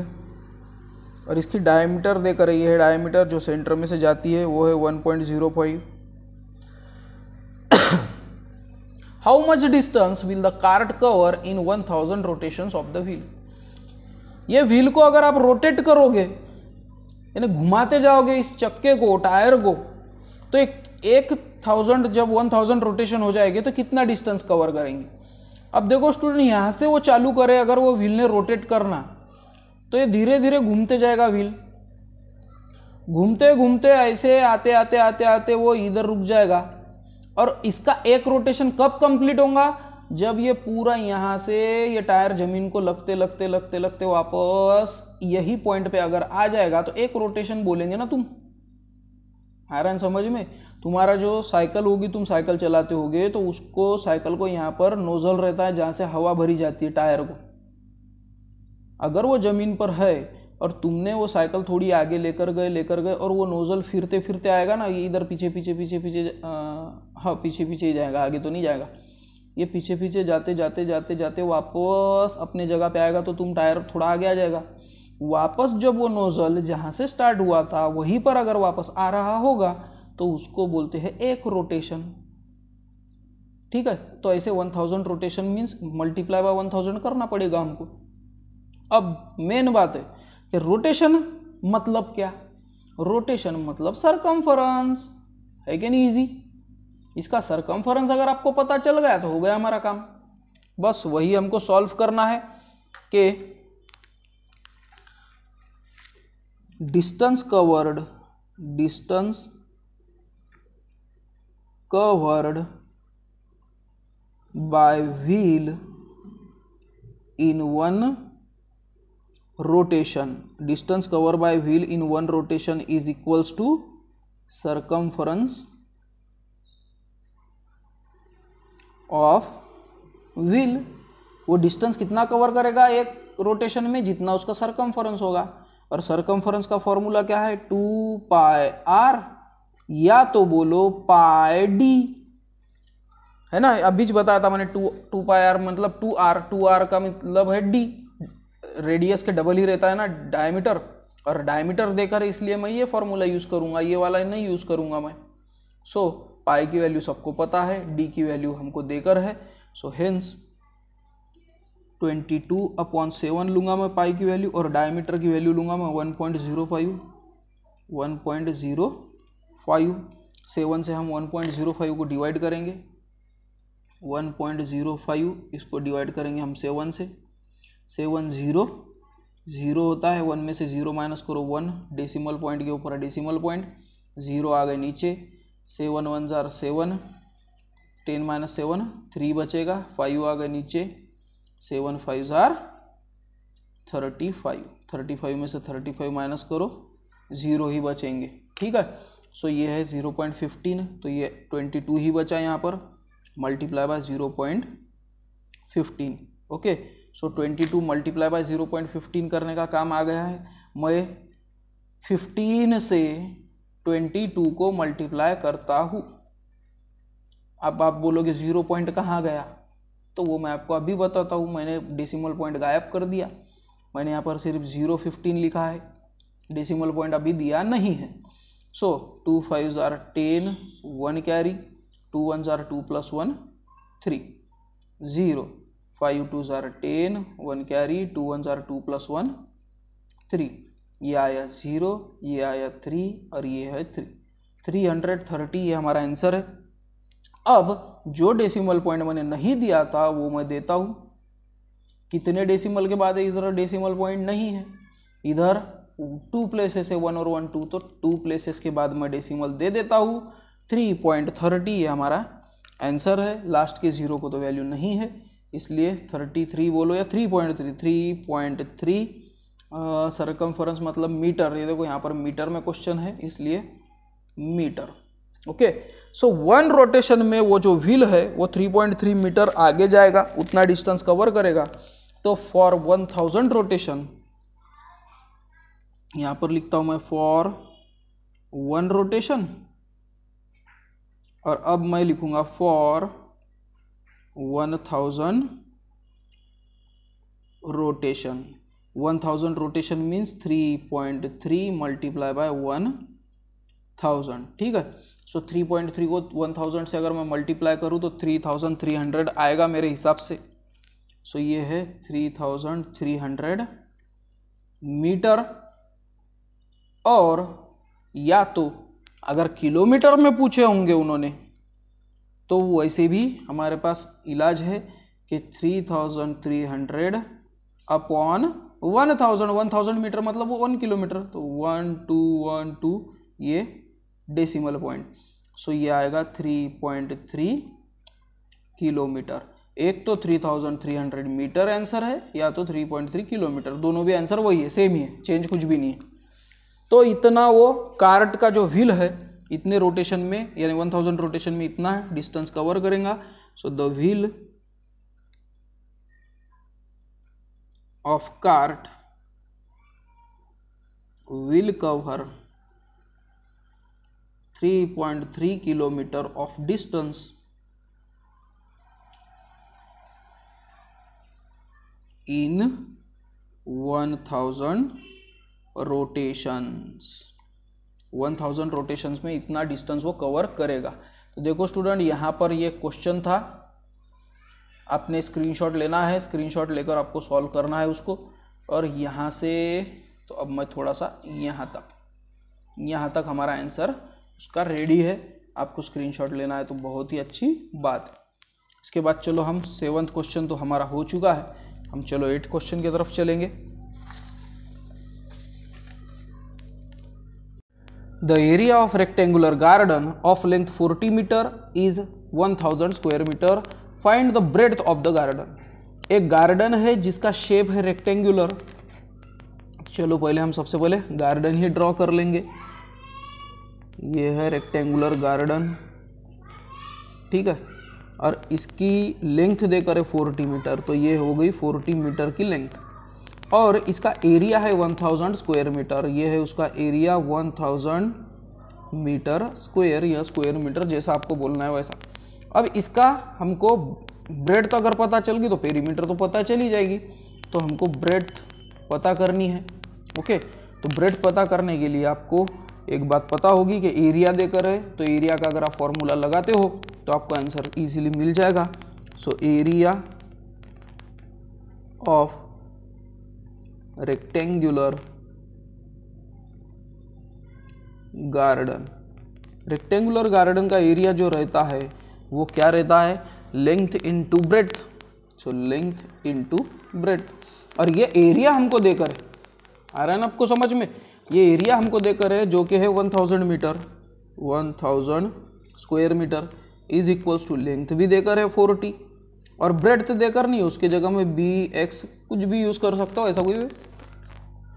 और इसकी डायमीटर देकर रही है डायमीटर जो सेंटर में से जाती है वो है 1.05 how much distance will the cart cover in 1000 rotations of the wheel ये व्हील को अगर आप रोटेट करोगे यानी घुमाते जाओगे इस चक्के को टायर को तो एक एक थाउजेंड जब वन थाउजेंड रोटेशन हो जाएगी तो कितना डिस्टेंस कवर करेंगे अब देखो स्टूडेंट यहाँ से वो चालू करे अगर वो व्हील ने रोटेट करना तो ये धीरे धीरे घूमते जाएगा व्हील घूमते घूमते ऐसे आते आते आते आते वो इधर रुक जाएगा और इसका एक रोटेशन कब कंप्लीट होगा जब ये पूरा यहाँ से ये टायर जमीन को लगते लगते लगते लगते वापस यही पॉइंट पे अगर आ जाएगा तो एक रोटेशन बोलेंगे ना तुम आयरन समझ में तुम्हारा जो साइकिल होगी तुम साइकिल चलाते होगे तो उसको साइकिल को यहाँ पर नोजल रहता है जहाँ से हवा भरी जाती है टायर को अगर वो ज़मीन पर है और तुमने वो साइकिल थोड़ी आगे लेकर गए लेकर गए और वो नोज़ल फिरते फिरते आएगा ना ये इधर पीछे पीछे पीछे पीछे हाँ पीछे पीछे ही जाएगा आगे तो नहीं जाएगा ये पीछे पीछे जाते जाते जाते जाते वापस अपने जगह पे आएगा तो तुम टायर थोड़ा आगे आ जाएगा वापस जब वो नोज़ल जहाँ से स्टार्ट हुआ था वहीं पर अगर वापस आ रहा होगा तो उसको बोलते हैं एक रोटेशन ठीक है तो ऐसे one thousand rotation means multiply by one thousand करना पड़ेगा हमको अब मेन बात है कि रोटेशन मतलब क्या रोटेशन मतलब सरकमफरेंस है कि नहीं इजी इसका सरकमफरेंस अगर आपको पता चल गया तो हो गया हमारा काम बस वही हमको सॉल्व करना है कि distance covered distance covered by wheel in one rotation distance cover by wheel in one rotation is equals to circumference of wheel वो डिस्टेंस कितना कवर करेगा एक रोटेशन में जितना उसका सरकमफरेंस होगा और सरकमफरेंस का फॉर्मूला क्या है टू पाए आर या तो बोलो पाए डी है ना अभी बीच बताया था मैंने टू टू पाई आर मतलब टू आर टू आर का मतलब है डी रेडियस के डबल ही रहता है ना डायमीटर और डायमीटर देकर इसलिए मैं ये फॉर्मूला यूज़ करूंगा ये वाला नहीं यूज़ करूंगा मैं सो so, पाई की वैल्यू सबको पता है डी की वैल्यू हमको देकर है so hence 22 two upon seven लूँगा मैं पाई की वैल्यू और डायमीटर की वैल्यू लूँगा मैं 1.05 1.05 सेवन से हम 1.05 को डिवाइड करेंगे 1.05 इसको डिवाइड करेंगे हम सेवन से सेवन ज़ीरो ज़ीरो होता है वन में से ज़ीरो माइनस करो वन डेसिमल पॉइंट के ऊपर है डेसिमल पॉइंट ज़ीरो आ गए नीचे सेवन वन ज़ार seven ten minus seven three बचेगा फाइव आ गए नीचे सेवन फाइव ज़ार थर्टी फाइव थर्टी फाइव में से थर्टी फाइव माइनस करो ज़ीरो ही बचेंगे ठीक है सो ये है ज़ीरो पॉइंट फिफ्टीन तो ये ट्वेंटी टू ही बचा यहाँ पर multiply by zero point fifteen okay so twenty two multiply by zero point fifteen करने का काम आ गया है मैं फिफ्टीन से ट्वेंटी टू को मल्टीप्लाई करता हूँ अब आप बोलोगे ज़ीरो पॉइंट कहाँ गया तो वो मैं आपको अभी बताता हूँ मैंने डेसिमल पॉइंट गायब कर दिया मैंने यहाँ पर सिर्फ ज़ीरो फिफ्टीन लिखा है डेसिमल पॉइंट अभी दिया नहीं है so two five are ten one carry two one ज़ार two plus one three zero five two ज़ार ten one carry two one ज़ार टू प्लस वन थ्री ये आया ज़ीरो ये आया थ्री और ये है थ्री थ्री हंड्रेड थर्टी ये हमारा आंसर है अब जो डेसिमल पॉइंट मैंने नहीं दिया था वो मैं देता हूँ कितने डेसिमल के बाद इधर डेसिमल पॉइंट नहीं है इधर टू प्लेसेस है वन और वन टू तो टू प्लेसेस के बाद मैं डेसिमल दे देता हूँ थ्री पॉइंट थर्टी ये हमारा आंसर है लास्ट के ज़ीरो को तो वैल्यू नहीं है इसलिए थर्टी थ्री बोलो या three point three three point three circumference मतलब मीटर ये देखो यहाँ पर मीटर में क्वेश्चन है इसलिए metre okay so one rotation में वो जो व्हील है वो 3.3 मीटर आगे जाएगा उतना डिस्टेंस कवर करेगा तो फॉर 1000 रोटेशन यहाँ पर लिखता हूँ मैं फॉर वन रोटेशन और अब मैं लिखूंगा for one thousand rotation one thousand rotation means three point three multiply by one thousand ठीक है सो थ्री पॉइंट थ्री को वन थाउजेंड से अगर मैं मल्टीप्लाई करूँ तो थ्री थाउजेंड थ्री हंड्रेड आएगा मेरे हिसाब से सो so, ये है three thousand three hundred metre और या तो अगर किलोमीटर में पूछे होंगे उन्होंने तो वैसे भी हमारे पास इलाज है कि three thousand three hundred upon one thousand one thousand metre मतलब वन किलोमीटर तो वन टू वन टू ये डेसिमल पॉइंट सो ये आएगा थ्री पॉइंट थ्री किलोमीटर एक तो three thousand three hundred metre answer है या तो थ्री पॉइंट थ्री किलोमीटर दोनों भी आंसर वही है सेम ही है चेंज कुछ भी नहीं है तो इतना वो कार्ट का जो व्हील है इतने रोटेशन में यानी वन थाउजेंड रोटेशन में इतना डिस्टेंस कवर करेगा so the wheel of cart will cover 3.3 km of distance in 1000 rotations 1000 rotations में इतना डिस्टेंस वो कवर करेगा तो देखो स्टूडेंट यहां पर ये क्वेश्चन था आपने स्क्रीनशॉट लेना है स्क्रीनशॉट लेकर आपको सॉल्व करना है उसको और यहाँ से तो अब मैं थोड़ा सा यहाँ तक यहाँ तक हमारा आंसर उसका रेडी है आपको स्क्रीनशॉट लेना है तो बहुत ही अच्छी बात है इसके बाद चलो हम सेवन्थ क्वेश्चन तो हमारा हो चुका है हम चलो एट क्वेश्चन की तरफ चलेंगे the area of rectangular garden of length 40 metre is 1000 square metre find the breadth of the garden एक गार्डन है जिसका शेप है रेक्टेंगुलर चलो पहले हम सबसे पहले गार्डन ही ड्रॉ कर लेंगे ये है रेक्टेंगुलर गार्डन ठीक है और इसकी लेंथ देकर है फोर्टी मीटर तो ये हो गई फोर्टी मीटर की लेंथ और इसका एरिया है वन थाउजेंड स्क्वायर मीटर ये है उसका area one thousand metre square या स्क्वायर मीटर जैसा आपको बोलना है वैसा अब इसका हमको ब्रेड तो अगर पता चल गई तो पेरीमीटर तो पता चली जाएगी तो हमको ब्रेड पता करनी है ओके तो ब्रेड पता करने के लिए आपको एक बात पता होगी कि एरिया देकर है तो एरिया का अगर आप फॉर्मूला लगाते हो तो आपको आंसर इजीली मिल जाएगा so area of rectangular garden rectangular garden का एरिया जो रहता है वो क्या रहता है length into breadth so length into breadth और ये एरिया हमको देकर है आ रहा है ना आपको समझ में ये एरिया हमको देकर है जो कि है one thousand metre one thousand square metre is equals to length भी देकर है फोर्टी और ब्रेथ देकर नहीं उसके जगह में बी एक्स कुछ भी यूज़ कर सकता हूँ ऐसा कोई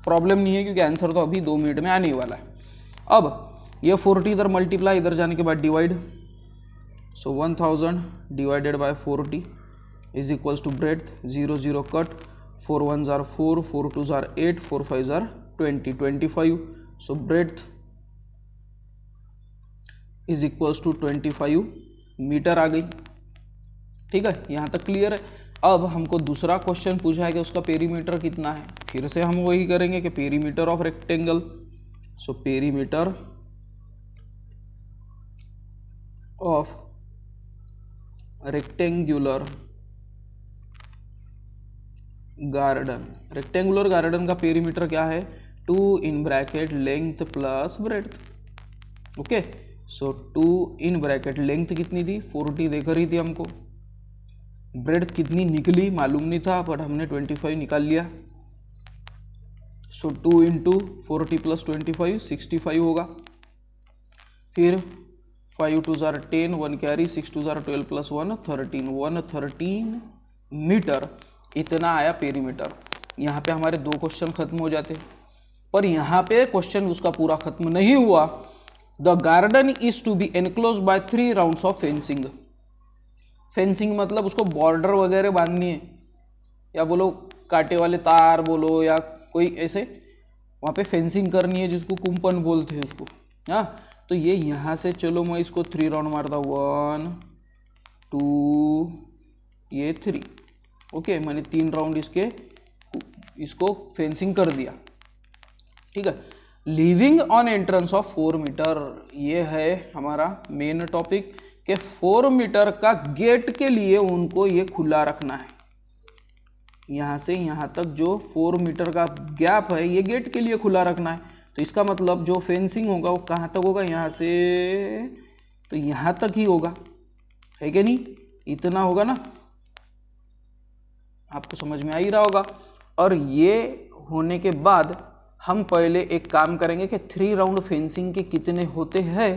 प्रॉब्लम नहीं है क्योंकि आंसर तो अभी दो मिनट में आने ही वाला है अब ये फोर्टी इधर मल्टीप्लाई इधर जाने के बाद divide so divided divided by is equals to to zero zero cut four one जार फोर फोर टू जार एट फोर फाइव जार twenty twenty five so breadth is equals to twenty five metre आ गई ठीक है यहाँ तक क्लियर है अब हमको दूसरा क्वेश्चन पूछा है कि उसका पेरीमीटर कितना है फिर से हम वही करेंगे कि perimeter of rectangle so perimeter of rectangular garden rectangular garden का पेरीमीटर क्या है two in bracket length plus breadth okay so two in bracket length कितनी थी फोर्टी देकर ही थी हमको ब्रेथ कितनी निकली मालूम नहीं था बट हमने ट्वेंटी फाइव निकाल लिया so two into forty plus twenty five sixty five होगा फिर फाइव टू ज़ार ten one carry six two ज़ार twelve plus one thirteen one thirteen metre इतना आया पेरीमीटर यहाँ पे हमारे दो क्वेश्चन ख़त्म हो जाते पर यहाँ पे क्वेश्चन उसका पूरा ख़त्म नहीं हुआ the garden is to be enclose by three rounds of fencing fencing मतलब उसको बॉर्डर वगैरह बांधनी है या बोलो काटे वाले तार बोलो या कोई ऐसे वहाँ पे फेंसिंग करनी है जिसको कुंपन बोलते हैं उसको हाँ तो ये यहाँ से चलो मैं इसको थ्री राउंड मारता वन टू ये थ्री ओके मैंने तीन राउंड इसके इसको फेंसिंग कर दिया ठीक है leaving on entrance of four metre ये है हमारा मेन टॉपिक के फोर मीटर का गेट के लिए उनको ये खुला रखना है यहाँ से यहाँ तक जो फोर मीटर का गैप है ये गेट के लिए खुला रखना है तो इसका मतलब जो फेंसिंग होगा वो कहाँ तक होगा यहाँ से तो यहाँ तक ही होगा है क्या नहीं इतना होगा ना आपको समझ में आ ही रहा होगा और ये होने के बाद हम पहले एक काम करेंगे कि थ्री राउंड फेंसिंग के कितने होते हैं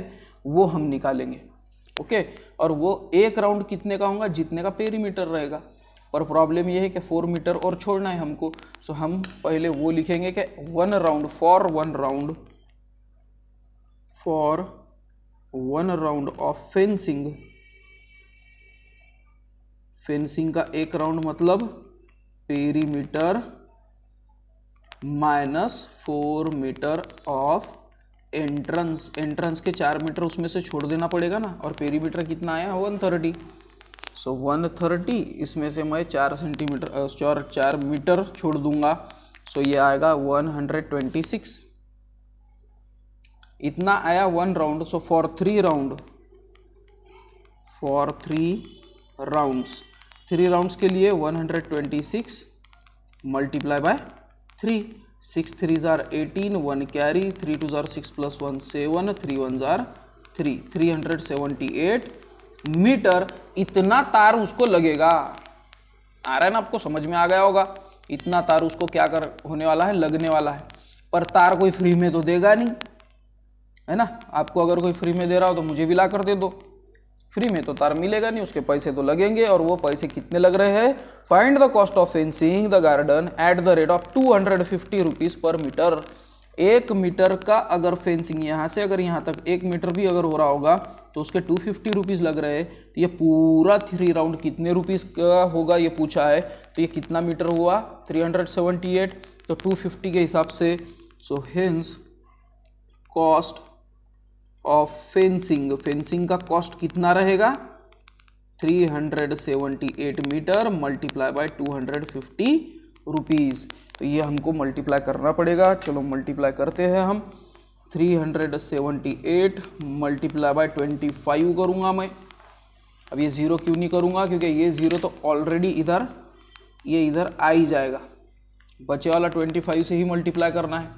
वो हम निकालेंगे ओके और वो एक राउंड कितने का होगा जितने का पेरीमीटर रहेगा पर प्रॉब्लम ये है कि फोर मीटर और छोड़ना है हमको सो हम पहले वो लिखेंगे कि one round for one round for one round of fencing fencing का एक राउंड मतलब perimeter minus four metre of entrance entrance के चार मीटर उसमें से छोड़ देना पड़ेगा ना और पेरीमीटर कितना आया one thirty so one thirty इसमें से मैं चार सेंटीमीटर चार चार मीटर छोड़ दूंगा सो so, ये आएगा वन हंड्रेड ट्वेंटी सिक्स इतना आया one round so for three round for three round three rounds के लिए one hundred twenty six multiply by three six three ज़ार eighteen one carry three two ज़ार six plus one seven three one ज़ार three three hundred seventy eight metre इतना तार उसको लगेगा आ रहा है ना आपको समझ में आ गया होगा इतना तार उसको क्या कर होने वाला है लगने वाला है पर तार कोई फ्री में तो देगा नहीं है ना आपको अगर कोई फ्री में दे रहा हो तो मुझे भी ला कर दे दो फ्री में तो तार मिलेगा नहीं उसके पैसे तो लगेंगे और वो पैसे कितने लग रहे हैं find the cost of fencing the garden at the rate of two hundred fifty rupees per metre एक मीटर का अगर फेंसिंग यहाँ से अगर यहाँ तक एक मीटर भी अगर हो रहा होगा तो उसके टू फिफ्टी रुपीज़ लग रहे हैं तो ये पूरा थ्री राउंड कितने रुपीज़ का होगा ये पूछा है तो ये कितना मीटर हुआ थ्री हंड्रेड सेवेंटी एट तो टू फिफ्टी के हिसाब से so hence cost of fencing fencing का कॉस्ट कितना रहेगा 378 मीटर मल्टीप्लाई बाय 250 रुपीज तो ये हमको मल्टीप्लाई करना पड़ेगा चलो मल्टीप्लाई करते हैं हम three hundred seventy eight multiply by twenty five करूँगा मैं अब ये ज़ीरो क्यों नहीं करूँगा क्योंकि ये ज़ीरो तो ऑलरेडी इधर ये इधर आ ही जाएगा बचे वाला ट्वेंटी फाइव से ही मल्टीप्लाई करना है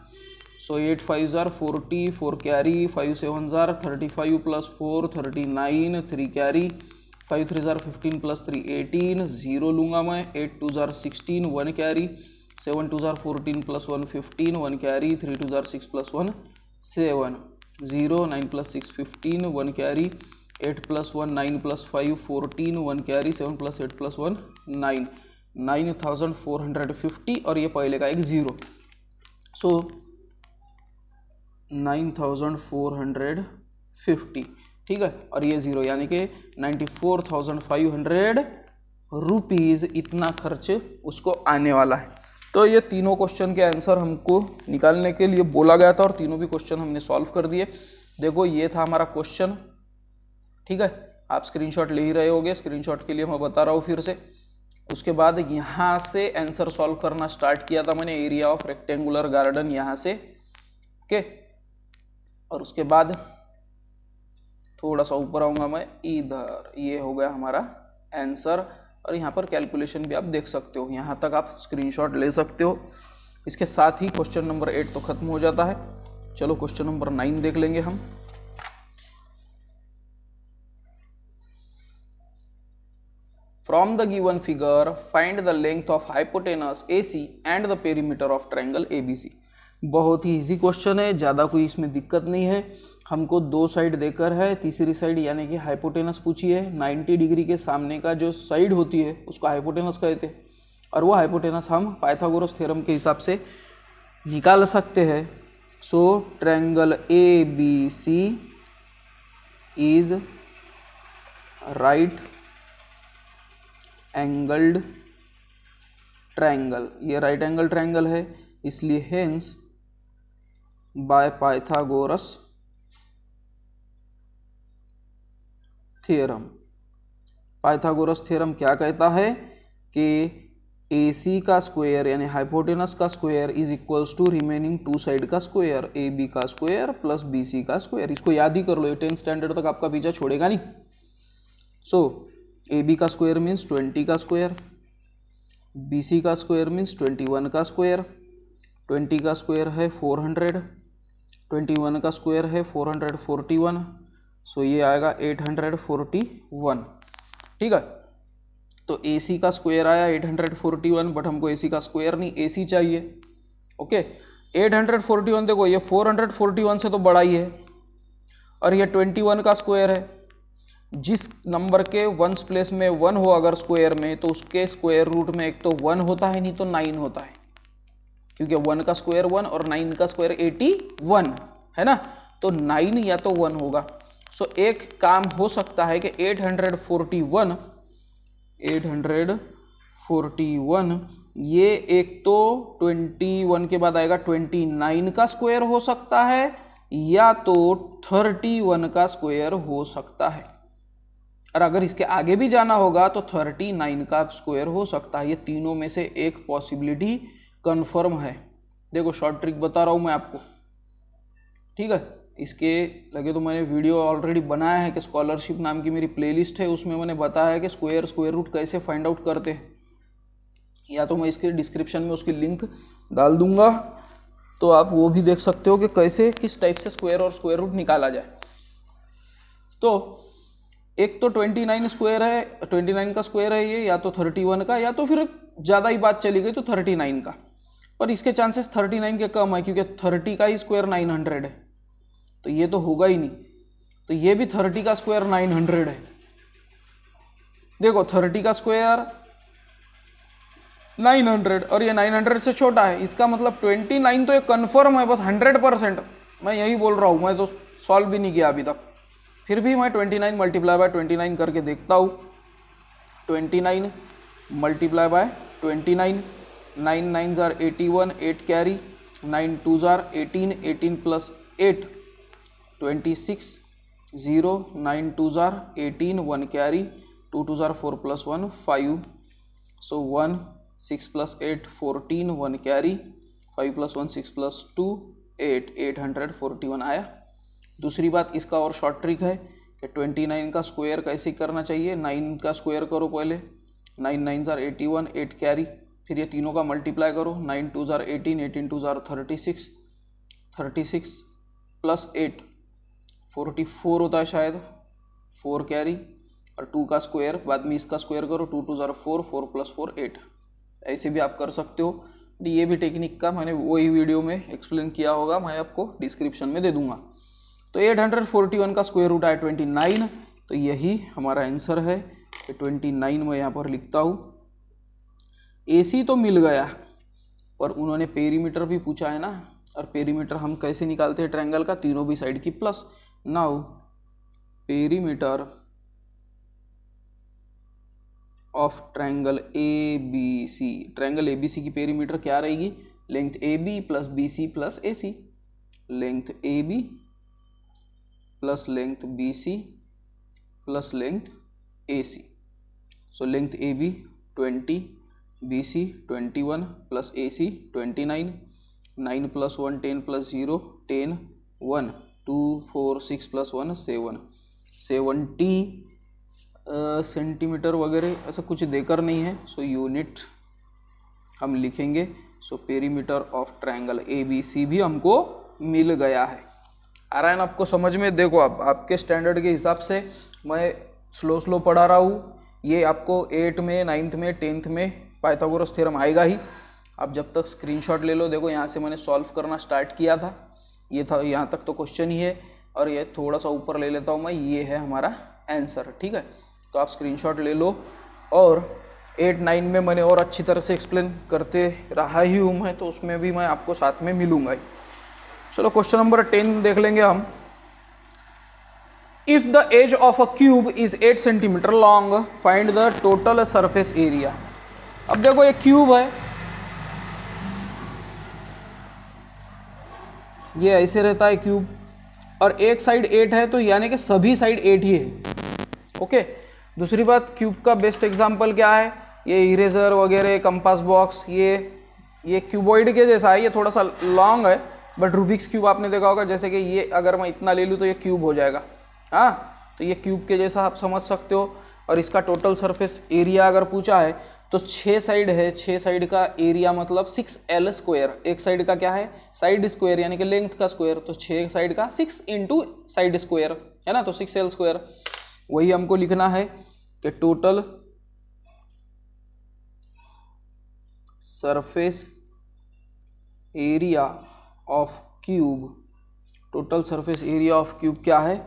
सो एट फाइव ज़ार forty four carry five seven ज़ार thirty five plus four thirty nine three carry five three ज़ार fifteen plus three eighteen zero लूँगा मैं एट टू ज़ार sixteen one carry seven two ज़ार fourteen plus one fifteen one carry three two ज़ार six plus one seven zero nine plus six fifteen one carry eight plus one nine plus five fourteen one carry seven plus eight plus one nine nine thousand four hundred fifty और ये पहले का एक zero so nine thousand four hundred fifty ठीक है और ये ज़ीरो यानी कि ninety four thousand five hundred rupees इतना खर्च उसको आने वाला है तो ये तीनों क्वेश्चन के आंसर हमको निकालने के लिए बोला गया था और तीनों भी क्वेश्चन हमने सॉल्व कर दिए देखो ये था हमारा क्वेश्चन ठीक है आप स्क्रीनशॉट ले ही रहे होगे स्क्रीनशॉट के लिए मैं बता रहा हूँ फिर से उसके बाद यहाँ से आंसर सॉल्व करना स्टार्ट किया था मैंने एरिया ऑफ रेक्टेंगुलर गार्डन यहाँ से ओके और उसके बाद थोड़ा सा ऊपर आऊँगा मैं इधर ये हो गया हमारा आंसर और यहाँ पर कैलकुलेशन भी आप देख सकते हो यहाँ तक आप स्क्रीनशॉट ले सकते हो इसके साथ ही क्वेश्चन नंबर एट तो खत्म हो जाता है चलो क्वेश्चन नंबर नाइन देख लेंगे हम from the given figure find the length of hypotenuse A C and the perimeter of triangle A B C बहुत ही ईजी क्वेश्चन है ज़्यादा कोई इसमें दिक्कत नहीं है हमको दो साइड देकर है तीसरी साइड यानी कि हाइपोटेनस पूछी है 90 डिग्री के सामने का जो साइड होती है उसको हाइपोटेनस कहते हैं और वो हाइपोटेनस हम पाइथागोरस थ्योरम के हिसाब से निकाल सकते हैं so triangle A B C is right angled triangle ये राइट एंगल ट्रायंगल है इसलिए hence by Pythagoras theorem Pythagoras theorem क्या कहता है कि ए सी का स्क्वायर यानी हाइपोटेनस का square is equals to remaining two side का स्क्वायर ए बी का स्क्वायर प्लस बी सी का स्क्वायर इसको याद ही कर लो ये टेंथ स्टैंडर्ड तक आपका पीछा छोड़ेगा नहीं सो ए बी का स्क्वायर मीन्स ट्वेंटी का स्क्वायर बी सी का स्क्वायर मीन्स ट्वेंटी वन का स्क्वायर ट्वेंटी का स्क्वायर है फोर हंड्रेड ट्वेंटी वन का स्क्वायर है four hundred forty one so ये आएगा 841 ठीक है तो ए सी का स्क्वायर आया 841 बट हमको ए सी का स्क्वायर नहीं ए सी चाहिए ओके 841 देखो ये 441 से तो बड़ा ही है और ये 21 का स्क्वायर है जिस नंबर के वंस प्लेस में वन हो अगर स्क्वायर में तो उसके स्क्वायर रूट में एक तो वन होता है नहीं तो नाइन होता है क्योंकि वन का स्क्वायर वन और नाइन का स्क्वायर एटी वन है ना तो नाइन या तो वन होगा सो so, एक काम हो सकता है कि 841 841 ये एक तो 21 के बाद आएगा 29 का स्क्वायर हो सकता है या तो 31 का स्क्वायर हो सकता है और अगर इसके आगे भी जाना होगा तो 39 का स्क्वायर हो सकता है ये तीनों में से एक पॉसिबिलिटी कन्फर्म है देखो शॉर्ट ट्रिक बता रहा हूं मैं आपको ठीक है इसके लगे तो मैंने वीडियो ऑलरेडी बनाया है कि स्कॉलरशिप नाम की मेरी प्लेलिस्ट है उसमें मैंने बताया है कि स्क्वायर स्क्वायर रूट कैसे फाइंड आउट करते हैं या तो मैं इसके डिस्क्रिप्शन में उसकी लिंक डाल दूंगा तो आप वो भी देख सकते हो कि कैसे किस टाइप से स्क्वायर और स्क्वायर रूट निकाला जाए तो एक तो 29 स्क्वायर है 29 का स्क्वायर है ये या तो 31 का या तो फिर ज़्यादा ही बात चली गई तो 39 का पर इसके चांसेस 39 के कम है क्योंकि 30 का ही स्क्वायर 900 है तो ये तो होगा ही नहीं तो ये भी थर्टी का स्क्वायर नाइन हंड्रेड है देखो थर्टी का स्क्वायर नाइन हंड्रेड और ये नाइन हंड्रेड से छोटा है इसका मतलब ट्वेंटी नाइन तो ये कन्फर्म है बस हंड्रेड परसेंट मैं यही बोल रहा हूँ मैं तो सॉल्व भी नहीं किया अभी तक फिर भी मैं twenty nine multiply by twenty nine करके देखता हूँ twenty nine multiply by twenty nine nine nine ज़ार eighty one eight carry nine two ज़ार eighteen eighteen plus eight twenty six zero nine two ज़ार eighteen one carry two two ज़ार four plus one five so one six plus eight fourteen one carry five plus one six plus two eight eight hundred forty one आया दूसरी बात इसका और शॉर्ट ट्रिक है कि ट्वेंटी नाइन का स्क्वायर कैसे करना चाहिए नाइन का स्क्वायर करो पहले नाइन नाइन ज़ार एटी वन एट कैरी फिर ये तीनों का मल्टीप्लाई करो नाइन टू ज़ार एटीन एटीन टू ज़ार thirty six thirty six plus eight forty four होता है शायद फोर कैरी और टू का स्क्वायर बाद में इसका स्क्वायर करो टू टू जारो four four plus four eight ऐसे भी आप कर सकते हो तो ये भी टेक्निक का मैंने वही वीडियो में एक्सप्लेन किया होगा मैं आपको डिस्क्रिप्शन में दे दूंगा तो एट हंड्रेड फोर्टी वन का स्क्वायर रूट आया ट्वेंटी नाइन तो यही हमारा आंसर है तो ट्वेंटी नाइन मैं यहाँ पर लिखता हूँ एसी तो मिल गया पर उन्होंने पेरीमीटर भी पूछा है ना और पेरीमीटर हम कैसे निकालते हैं ट्रायंगल का तीनों भी साइड की plus now perimeter of triangle A B C triangle A B C की पेरीमीटर क्या रहेगी length A B plus B C plus A C length A B plus length B C plus length A C so length A B twenty B C twenty one plus A C twenty nine nine plus one ten plus zero ten one two four six plus one seven seventy centimetre वगैरह ऐसा कुछ देकर नहीं है सो so, यूनिट हम लिखेंगे so perimeter of triangle A B C भी हमको मिल गया है आ रहा है ना आपको समझ में देखो आप आपके स्टैंडर्ड के हिसाब से मैं स्लो स्लो पढ़ा रहा हूँ ये आपको एट में नाइन्थ में टेंथ में पाइथागोरस थ्योरम आएगा ही आप जब तक स्क्रीनशॉट ले लो देखो यहाँ से मैंने सॉल्व करना स्टार्ट किया था ये था यहाँ तक तो क्वेश्चन ही है और ये थोड़ा सा ऊपर ले लेता हूँ मैं ये है हमारा आंसर ठीक है तो आप स्क्रीनशॉट ले लो और एट नाइन में मैंने और अच्छी तरह से एक्सप्लेन करते रहा ही हूँ मैं तो उसमें भी मैं आपको साथ में मिलूंगा ही चलो क्वेश्चन नंबर टेन देख लेंगे हम if the edge of a cube is eight centimetre long find the total surface area अब देखो ये क्यूब है ये ऐसे रहता है क्यूब और एक साइड एट है तो यानी कि सभी साइड एट ही है ओके दूसरी बात क्यूब का बेस्ट एग्जाम्पल क्या है ये इरेजर वगैरह कंपास बॉक्स ये ये क्यूबॉइड के जैसा है ये थोड़ा सा लॉन्ग है बट रूबिक्स क्यूब आपने देखा होगा जैसे कि ये अगर मैं इतना ले लूँ तो ये क्यूब हो जाएगा हाँ तो ये क्यूब के जैसा आप समझ सकते हो और इसका टोटल सरफेस एरिया अगर पूछा है तो छः साइड है छः साइड का एरिया मतलब सिक्स एल स्क्वायर एक साइड का क्या है साइड स्क्वायर यानी कि लेंथ का स्क्वायर तो छः साइड का सिक्स इंटू साइड स्क्वायर है ना तो सिक्स एल स्क्वायर वही हमको लिखना है कि total surface area of cube total surface area of cube क्या है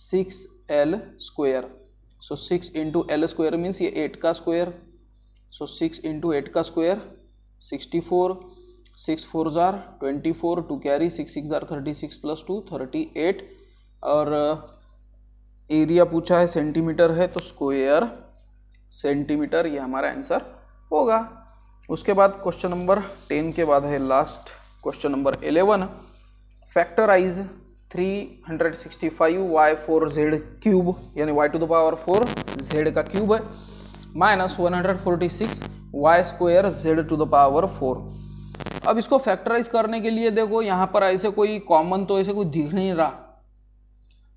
six L square so six into L square means ये एट का square so six into eight का square sixty four six four ज़ार twenty four two carry six six ज़ार thirty six plus two thirty eight और एरिया uh, पूछा है सेंटीमीटर है तो स्क्वायर सेंटीमीटर ये हमारा आंसर होगा उसके बाद क्वेश्चन नंबर टेन के बाद है last question number eleven factorise five Y four Z cube यानी Y to the power four Z का क्यूब है minus one hundred forty six Y square Z to the power four अब इसको फैक्टराइज करने के लिए देखो यहाँ पर ऐसे कोई कॉमन तो ऐसे कोई दिख नहीं रहा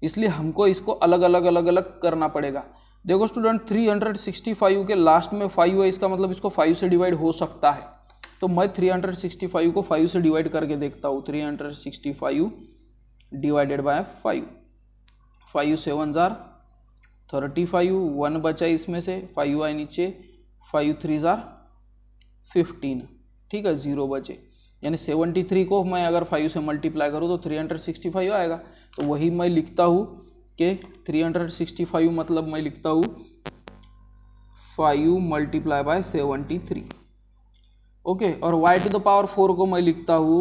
इसलिए हमको इसको अलग अलग अलग अलग करना पड़ेगा देखो स्टूडेंट 365 के लास्ट में 5 है इसका मतलब इसको 5 से डिवाइड हो सकता है तो मैं 365 को 5 से डिवाइड करके देखता हूँ 365 hundred sixty divided by 5 five seven ज़ार थर्टी तो फाइव वन बचा इसमें से फाइव आए नीचे फाइव थ्री ज़ार फिफ्टीन ठीक है ज़ीरो बचे यानी सेवेंटी थ्री को मैं अगर फाइव से मल्टीप्लाई करूँ तो थ्री हंड्रेड सिक्सटी फाइव आएगा तो वही मैं लिखता हूँ कि थ्री हंड्रेड सिक्सटी फाइव मतलब मैं लिखता हूँ five multiply by seventy three okay और Y to the power four को मैं लिखता हूँ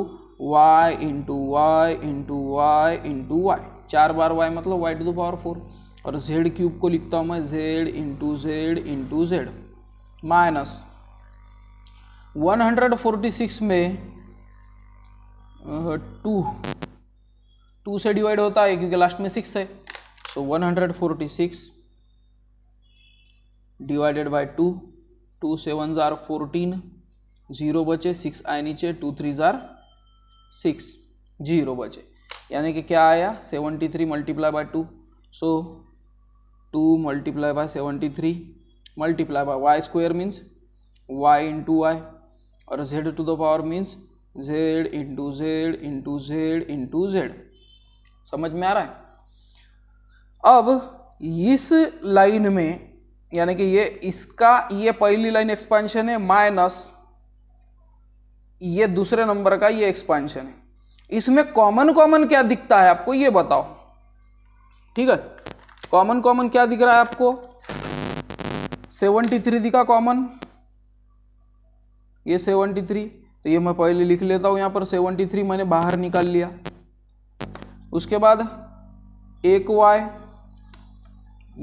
Y into Y into Y into Y चार बार वाई मतलब Y to the power four और जेड क्यूब को लिखता हूँ मैं Z into Z into Z minus 146 में टू uh, टू से डिवाइड होता है क्योंकि लास्ट में सिक्स है so one hundred divided by two to seven ज़ार फोर्टीन ज़ीरो बचे सिक्स आए नीचे टू थ्री ज़ार सिक्स जीरो बचे यानी कि क्या आया 73 three multiply by two so two multiply by seventy three multiply by Y square means Y into Y और Z to the power means Z into Z into Z into Z समझ में आ रहा है अब इस लाइन में यानी कि ये इसका ये पहली लाइन एक्सपांशन है माइनस ये दूसरे नंबर का ये एक्सपांशन है इसमें कॉमन कॉमन क्या दिखता है आपको ये बताओ ठीक है कॉमन कॉमन क्या दिख रहा है आपको 73 दिखा कॉमन ये 73 तो ये मैं पहले लिख लेता हूँ यहाँ पर 73 मैंने बाहर निकाल लिया उसके बाद एक वाई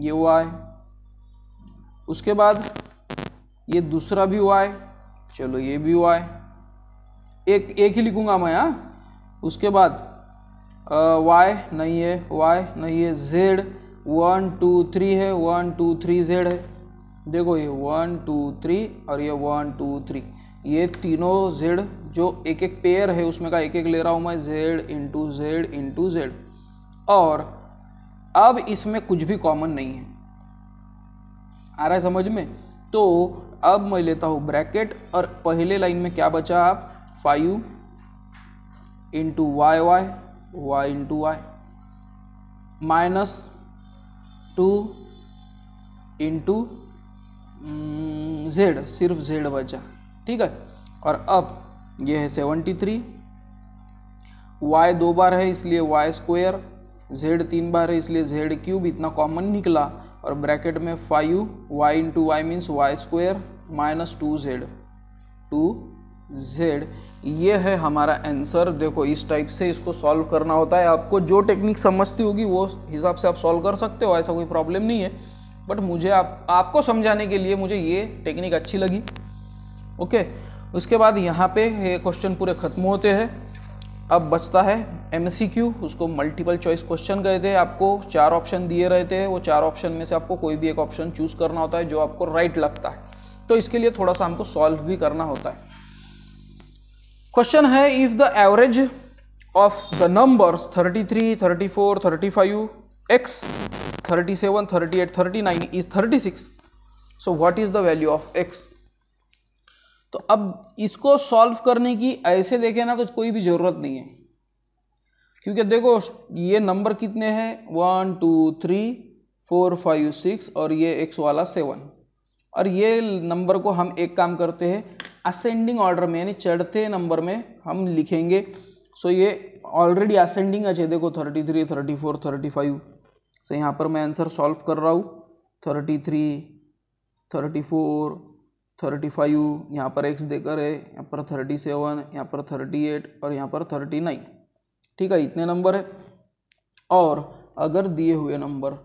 ये वाई उसके बाद ये दूसरा भी वाई चलो ये भी वाई एक एक ही लिखूंगा मैं यहाँ उसके बाद वाई नहीं है वाई नहीं है जेड वन टू थ्री है वन टू थ्री जेड है देखो ये वन टू थ्री और ये वन टू थ्री ये तीनों जेड जो एक एक पेयर है उसमें का एक एक ले रहा हूँ मैं Z into Z into Z और अब इसमें कुछ भी कॉमन नहीं है आ रहा है समझ में तो अब मैं लेता हूँ ब्रैकेट और पहले लाइन में क्या बचा आप five into Y Y Y into Y minus two into hmm, Z सिर्फ जेड बचा ठीक है और अब यह है सेवेंटी थ्री वाई दो बार है इसलिए वाई स्क्वेयर जेड तीन बार है इसलिए जेड क्यूब इतना कॉमन निकला और ब्रैकेट में five y into y means y square minus two z two z ये है हमारा आंसर देखो इस टाइप से इसको सॉल्व करना होता है आपको जो टेक्निक समझती होगी वो हिसाब से आप सॉल्व कर सकते हो ऐसा कोई प्रॉब्लम नहीं है बट मुझे आप आपको समझाने के लिए मुझे ये टेक्निक अच्छी लगी ओके उसके बाद यहाँ पे ये क्वेश्चन पूरे ख़त्म होते हैं अब बचता है एम उसको मल्टीपल चॉइस क्वेश्चन गए थे आपको चार ऑप्शन दिए रहते हैं वो चार ऑप्शन में से आपको कोई भी एक ऑप्शन चूज़ करना होता है जो आपको राइट right लगता है तो इसके लिए थोड़ा सा हमको सॉल्व भी करना होता है क्वेश्चन है if the average of the numbers 33, 34, 35, eight 37, 38, 39 thirty 36, so what is the value of x तो अब इसको सॉल्व करने की ऐसे देखे ना तो कोई भी ज़रूरत नहीं है क्योंकि देखो ये नंबर कितने हैं one two three four five six और ये एक्स वाला सेवन और ये नंबर को हम एक काम करते हैं असेंडिंग ऑर्डर में यानी चढ़ते नंबर में हम लिखेंगे सो ये ऑलरेडी असेंडिंग अच्छे देखो thirty three thirty four thirty five so यहाँ पर मैं आंसर सॉल्व कर रहा हूँ thirty three thirty four thirty five यहाँ पर एक्स देकर है यहाँ पर थर्टी सेवन यहाँ पर थर्टी एट और यहाँ पर थर्टी नाइन ठीक है इतने नंबर है और अगर दिए हुए नंबर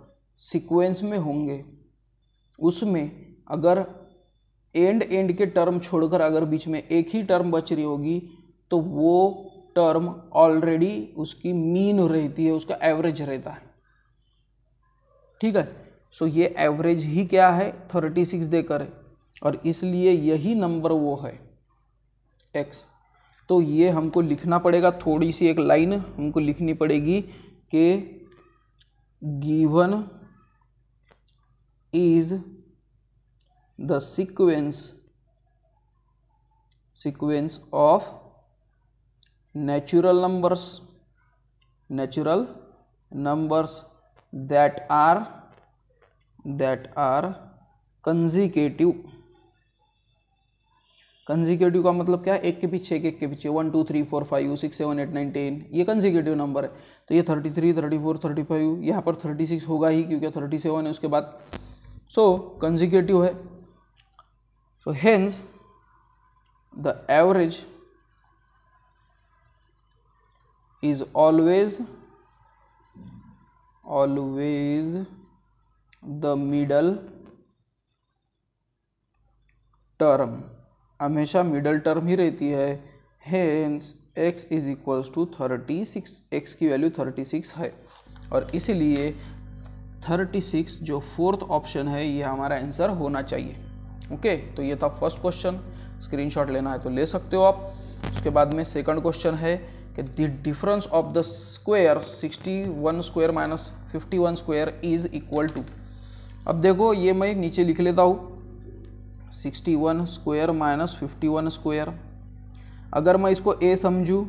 सीक्वेंस में होंगे उसमें अगर एंड एंड के टर्म छोड़कर अगर बीच में एक ही टर्म बच रही होगी तो वो टर्म ऑलरेडी उसकी मीन रहती है उसका एवरेज रहता है ठीक है सो ये एवरेज ही क्या है थर्टी सिक्स देकर है और इसलिए यही नंबर वो है एक्स तो ये हमको लिखना पड़ेगा थोड़ी सी एक लाइन हमको लिखनी पड़ेगी कि given is the sequence sequence of natural numbers natural numbers that are that are consecutive consecutive का मतलब क्या है एक के पीछे एक एक के पीछे one two three four five six seven eight nine ten ये कंजिक्यूटिव नंबर है तो ये thirty three thirty four thirty five यहाँ पर थर्टी सिक्स होगा ही क्योंकि थर्टी सेवन है उसके बाद सो so, कंजिक्यूटिव है So hence the average is always always the middle term हमेशा मिडल टर्म ही रहती है hence x is equals to thirty six x की वैल्यू थर्टी सिक्स है और इसीलिए थर्टी सिक्स जो फोर्थ ऑप्शन है ये हमारा आंसर होना चाहिए ओके तो ये था फर्स्ट क्वेश्चन स्क्रीनशॉट लेना है तो ले सकते हो आप उसके बाद में सेकंड क्वेश्चन है कि the difference of the sixty 61 square minus one square is equal to अब देखो ये मैं नीचे लिख लेता हूँ 61 स्क्वेयर माइनस वन स्क्वेयर अगर मैं इसको ए समझूँ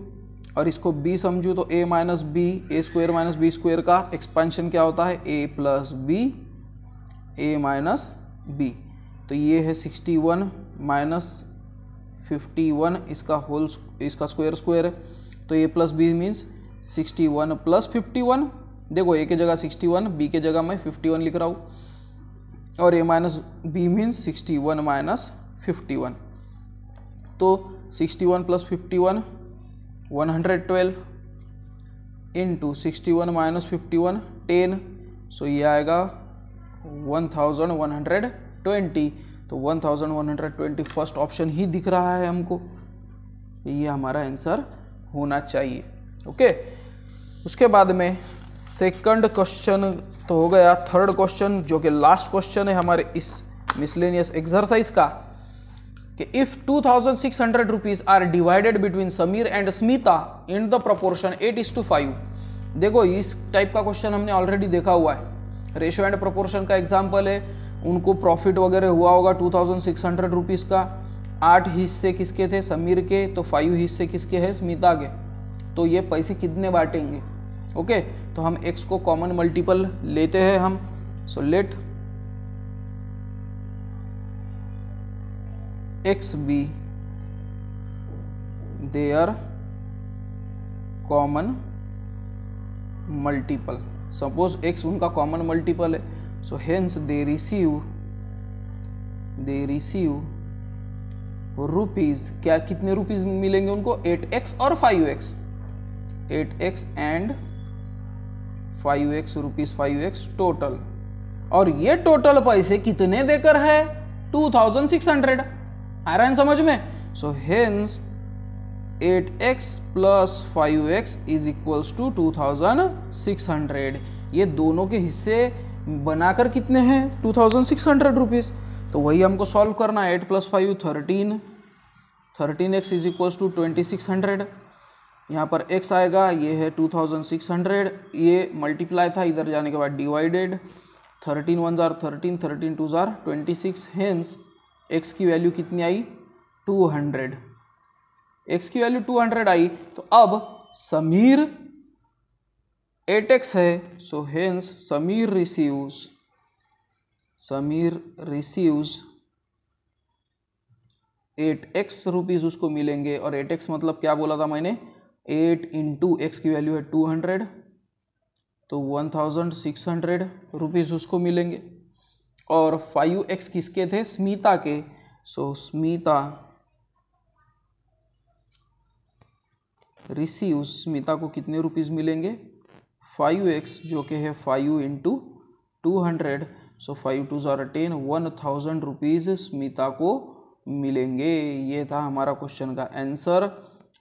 और इसको बी समझूँ तो a minus b a square minus b square का एक्सपेंशन क्या होता है a plus b a minus b तो ये है sixty one minus fifty one इसका होल इसका स्क्वायर स्क्वायर है तो a plus b means sixty one plus fifty one देखो ए के जगह सिक्सटी वन बी के जगह मैं फिफ्टी वन लिख रहा हूँ और a minus b means sixty one minus fifty one तो sixty one plus fifty one one hundred twelve into sixty one minus fifty one ten so ये आएगा one thousand one hundred twenty तो one thousand one hundred twenty first option ही दिख रहा है हमको ये हमारा आंसर होना चाहिए ओके उसके बाद में सेकंड क्वेश्चन तो हो गया थर्ड क्वेश्चन जो कि लास्ट क्वेश्चन है हमारे इस मिसलेनियस एक्सरसाइज का कि if 2600 thousand six hundred rupees are divided between Sameer and Smita in the proportion eight is two five देखो इस टाइप का क्वेश्चन हमने ऑलरेडी देखा हुआ है रेशो एंड प्रोपोर्शन का एग्जाम्पल है उनको प्रॉफिट वगैरह हुआ होगा two thousand six hundred rupees का आठ हिस्से किसके थे समीर के तो फाइव हिस्से किसके हैं स्मिता के तो ये पैसे कितने बांटेंगे ओके तो हम एक्स को कॉमन मल्टीपल लेते हैं हम so let x be they are common multiple suppose x उनका कॉमन मल्टीपल है so hence they receive they receive rupees क्या कितने रुपीज मिलेंगे उनको 8x और 5x 8x and x rupees 5x total और ये टोटल पैसे कितने देकर है 2600 आ रहा है समझ में so hence 8x plus five x is equals to two thousand six hundred ये दोनों के हिस्से बनाकर कितने हैं two thousand six hundred rupees तो वही हमको सॉल्व करना है eight plus five thirteen thirteen x is equals to twenty six hundred यहाँ पर x आएगा ये है टू थाउजेंड सिक्स हंड्रेड ये मल्टीप्लाई था इधर जाने के बाद डिवाइडेड थर्टीन वन ज़ार थर्टीन थर्टीन टू ज़ार ट्वेंटी सिक्स हेंस एक्स की वैल्यू कितनी आई टू हंड्रेड एक्स की वैल्यू टू हंड्रेड आई तो अब समीर एट एक्स e है so hence Sameer receives Sameer receives eight x rupees उसको मिलेंगे और एट एक्स मतलब क्या बोला था मैंने एट इंटू एक्स की वैल्यू है टू हंड्रेड तो one thousand six hundred rupees उसको मिलेंगे और फाइव एक्स किसके थे स्मिता के सो स्मिता रिसीव स्मिता को कितने रुपीज़ मिलेंगे फाइव एक्स जो कि है five into two hundred so five two ज़ार ten one thousand rupees Smita को मिलेंगे ये था हमारा क्वेश्चन का आंसर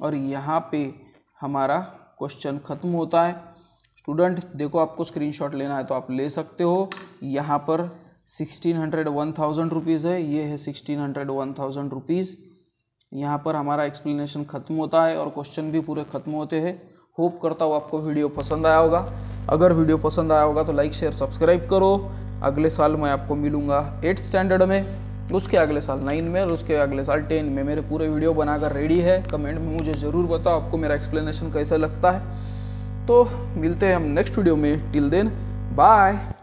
और यहाँ पे हमारा क्वेश्चन ख़त्म होता है स्टूडेंट देखो आपको स्क्रीनशॉट लेना है तो आप ले सकते हो यहाँ पर sixteen hundred one thousand rupees है ये है sixteen hundred one thousand rupees यहाँ पर हमारा एक्सप्लेनेशन ख़त्म होता है और क्वेश्चन भी पूरे ख़त्म होते हैं होप करता हूँ आपको वीडियो पसंद आया होगा अगर वीडियो पसंद आया होगा तो लाइक शेयर सब्सक्राइब करो अगले साल मैं आपको मिलूँगा एट्थ स्टैंडर्ड में उसके अगले साल नाइन में और उसके अगले साल टेन में मेरे पूरे वीडियो बनाकर रेडी है कमेंट में मुझे ज़रूर बताओ आपको मेरा एक्सप्लेनेशन कैसा लगता है तो मिलते हैं हम नेक्स्ट वीडियो में टिल देन बाय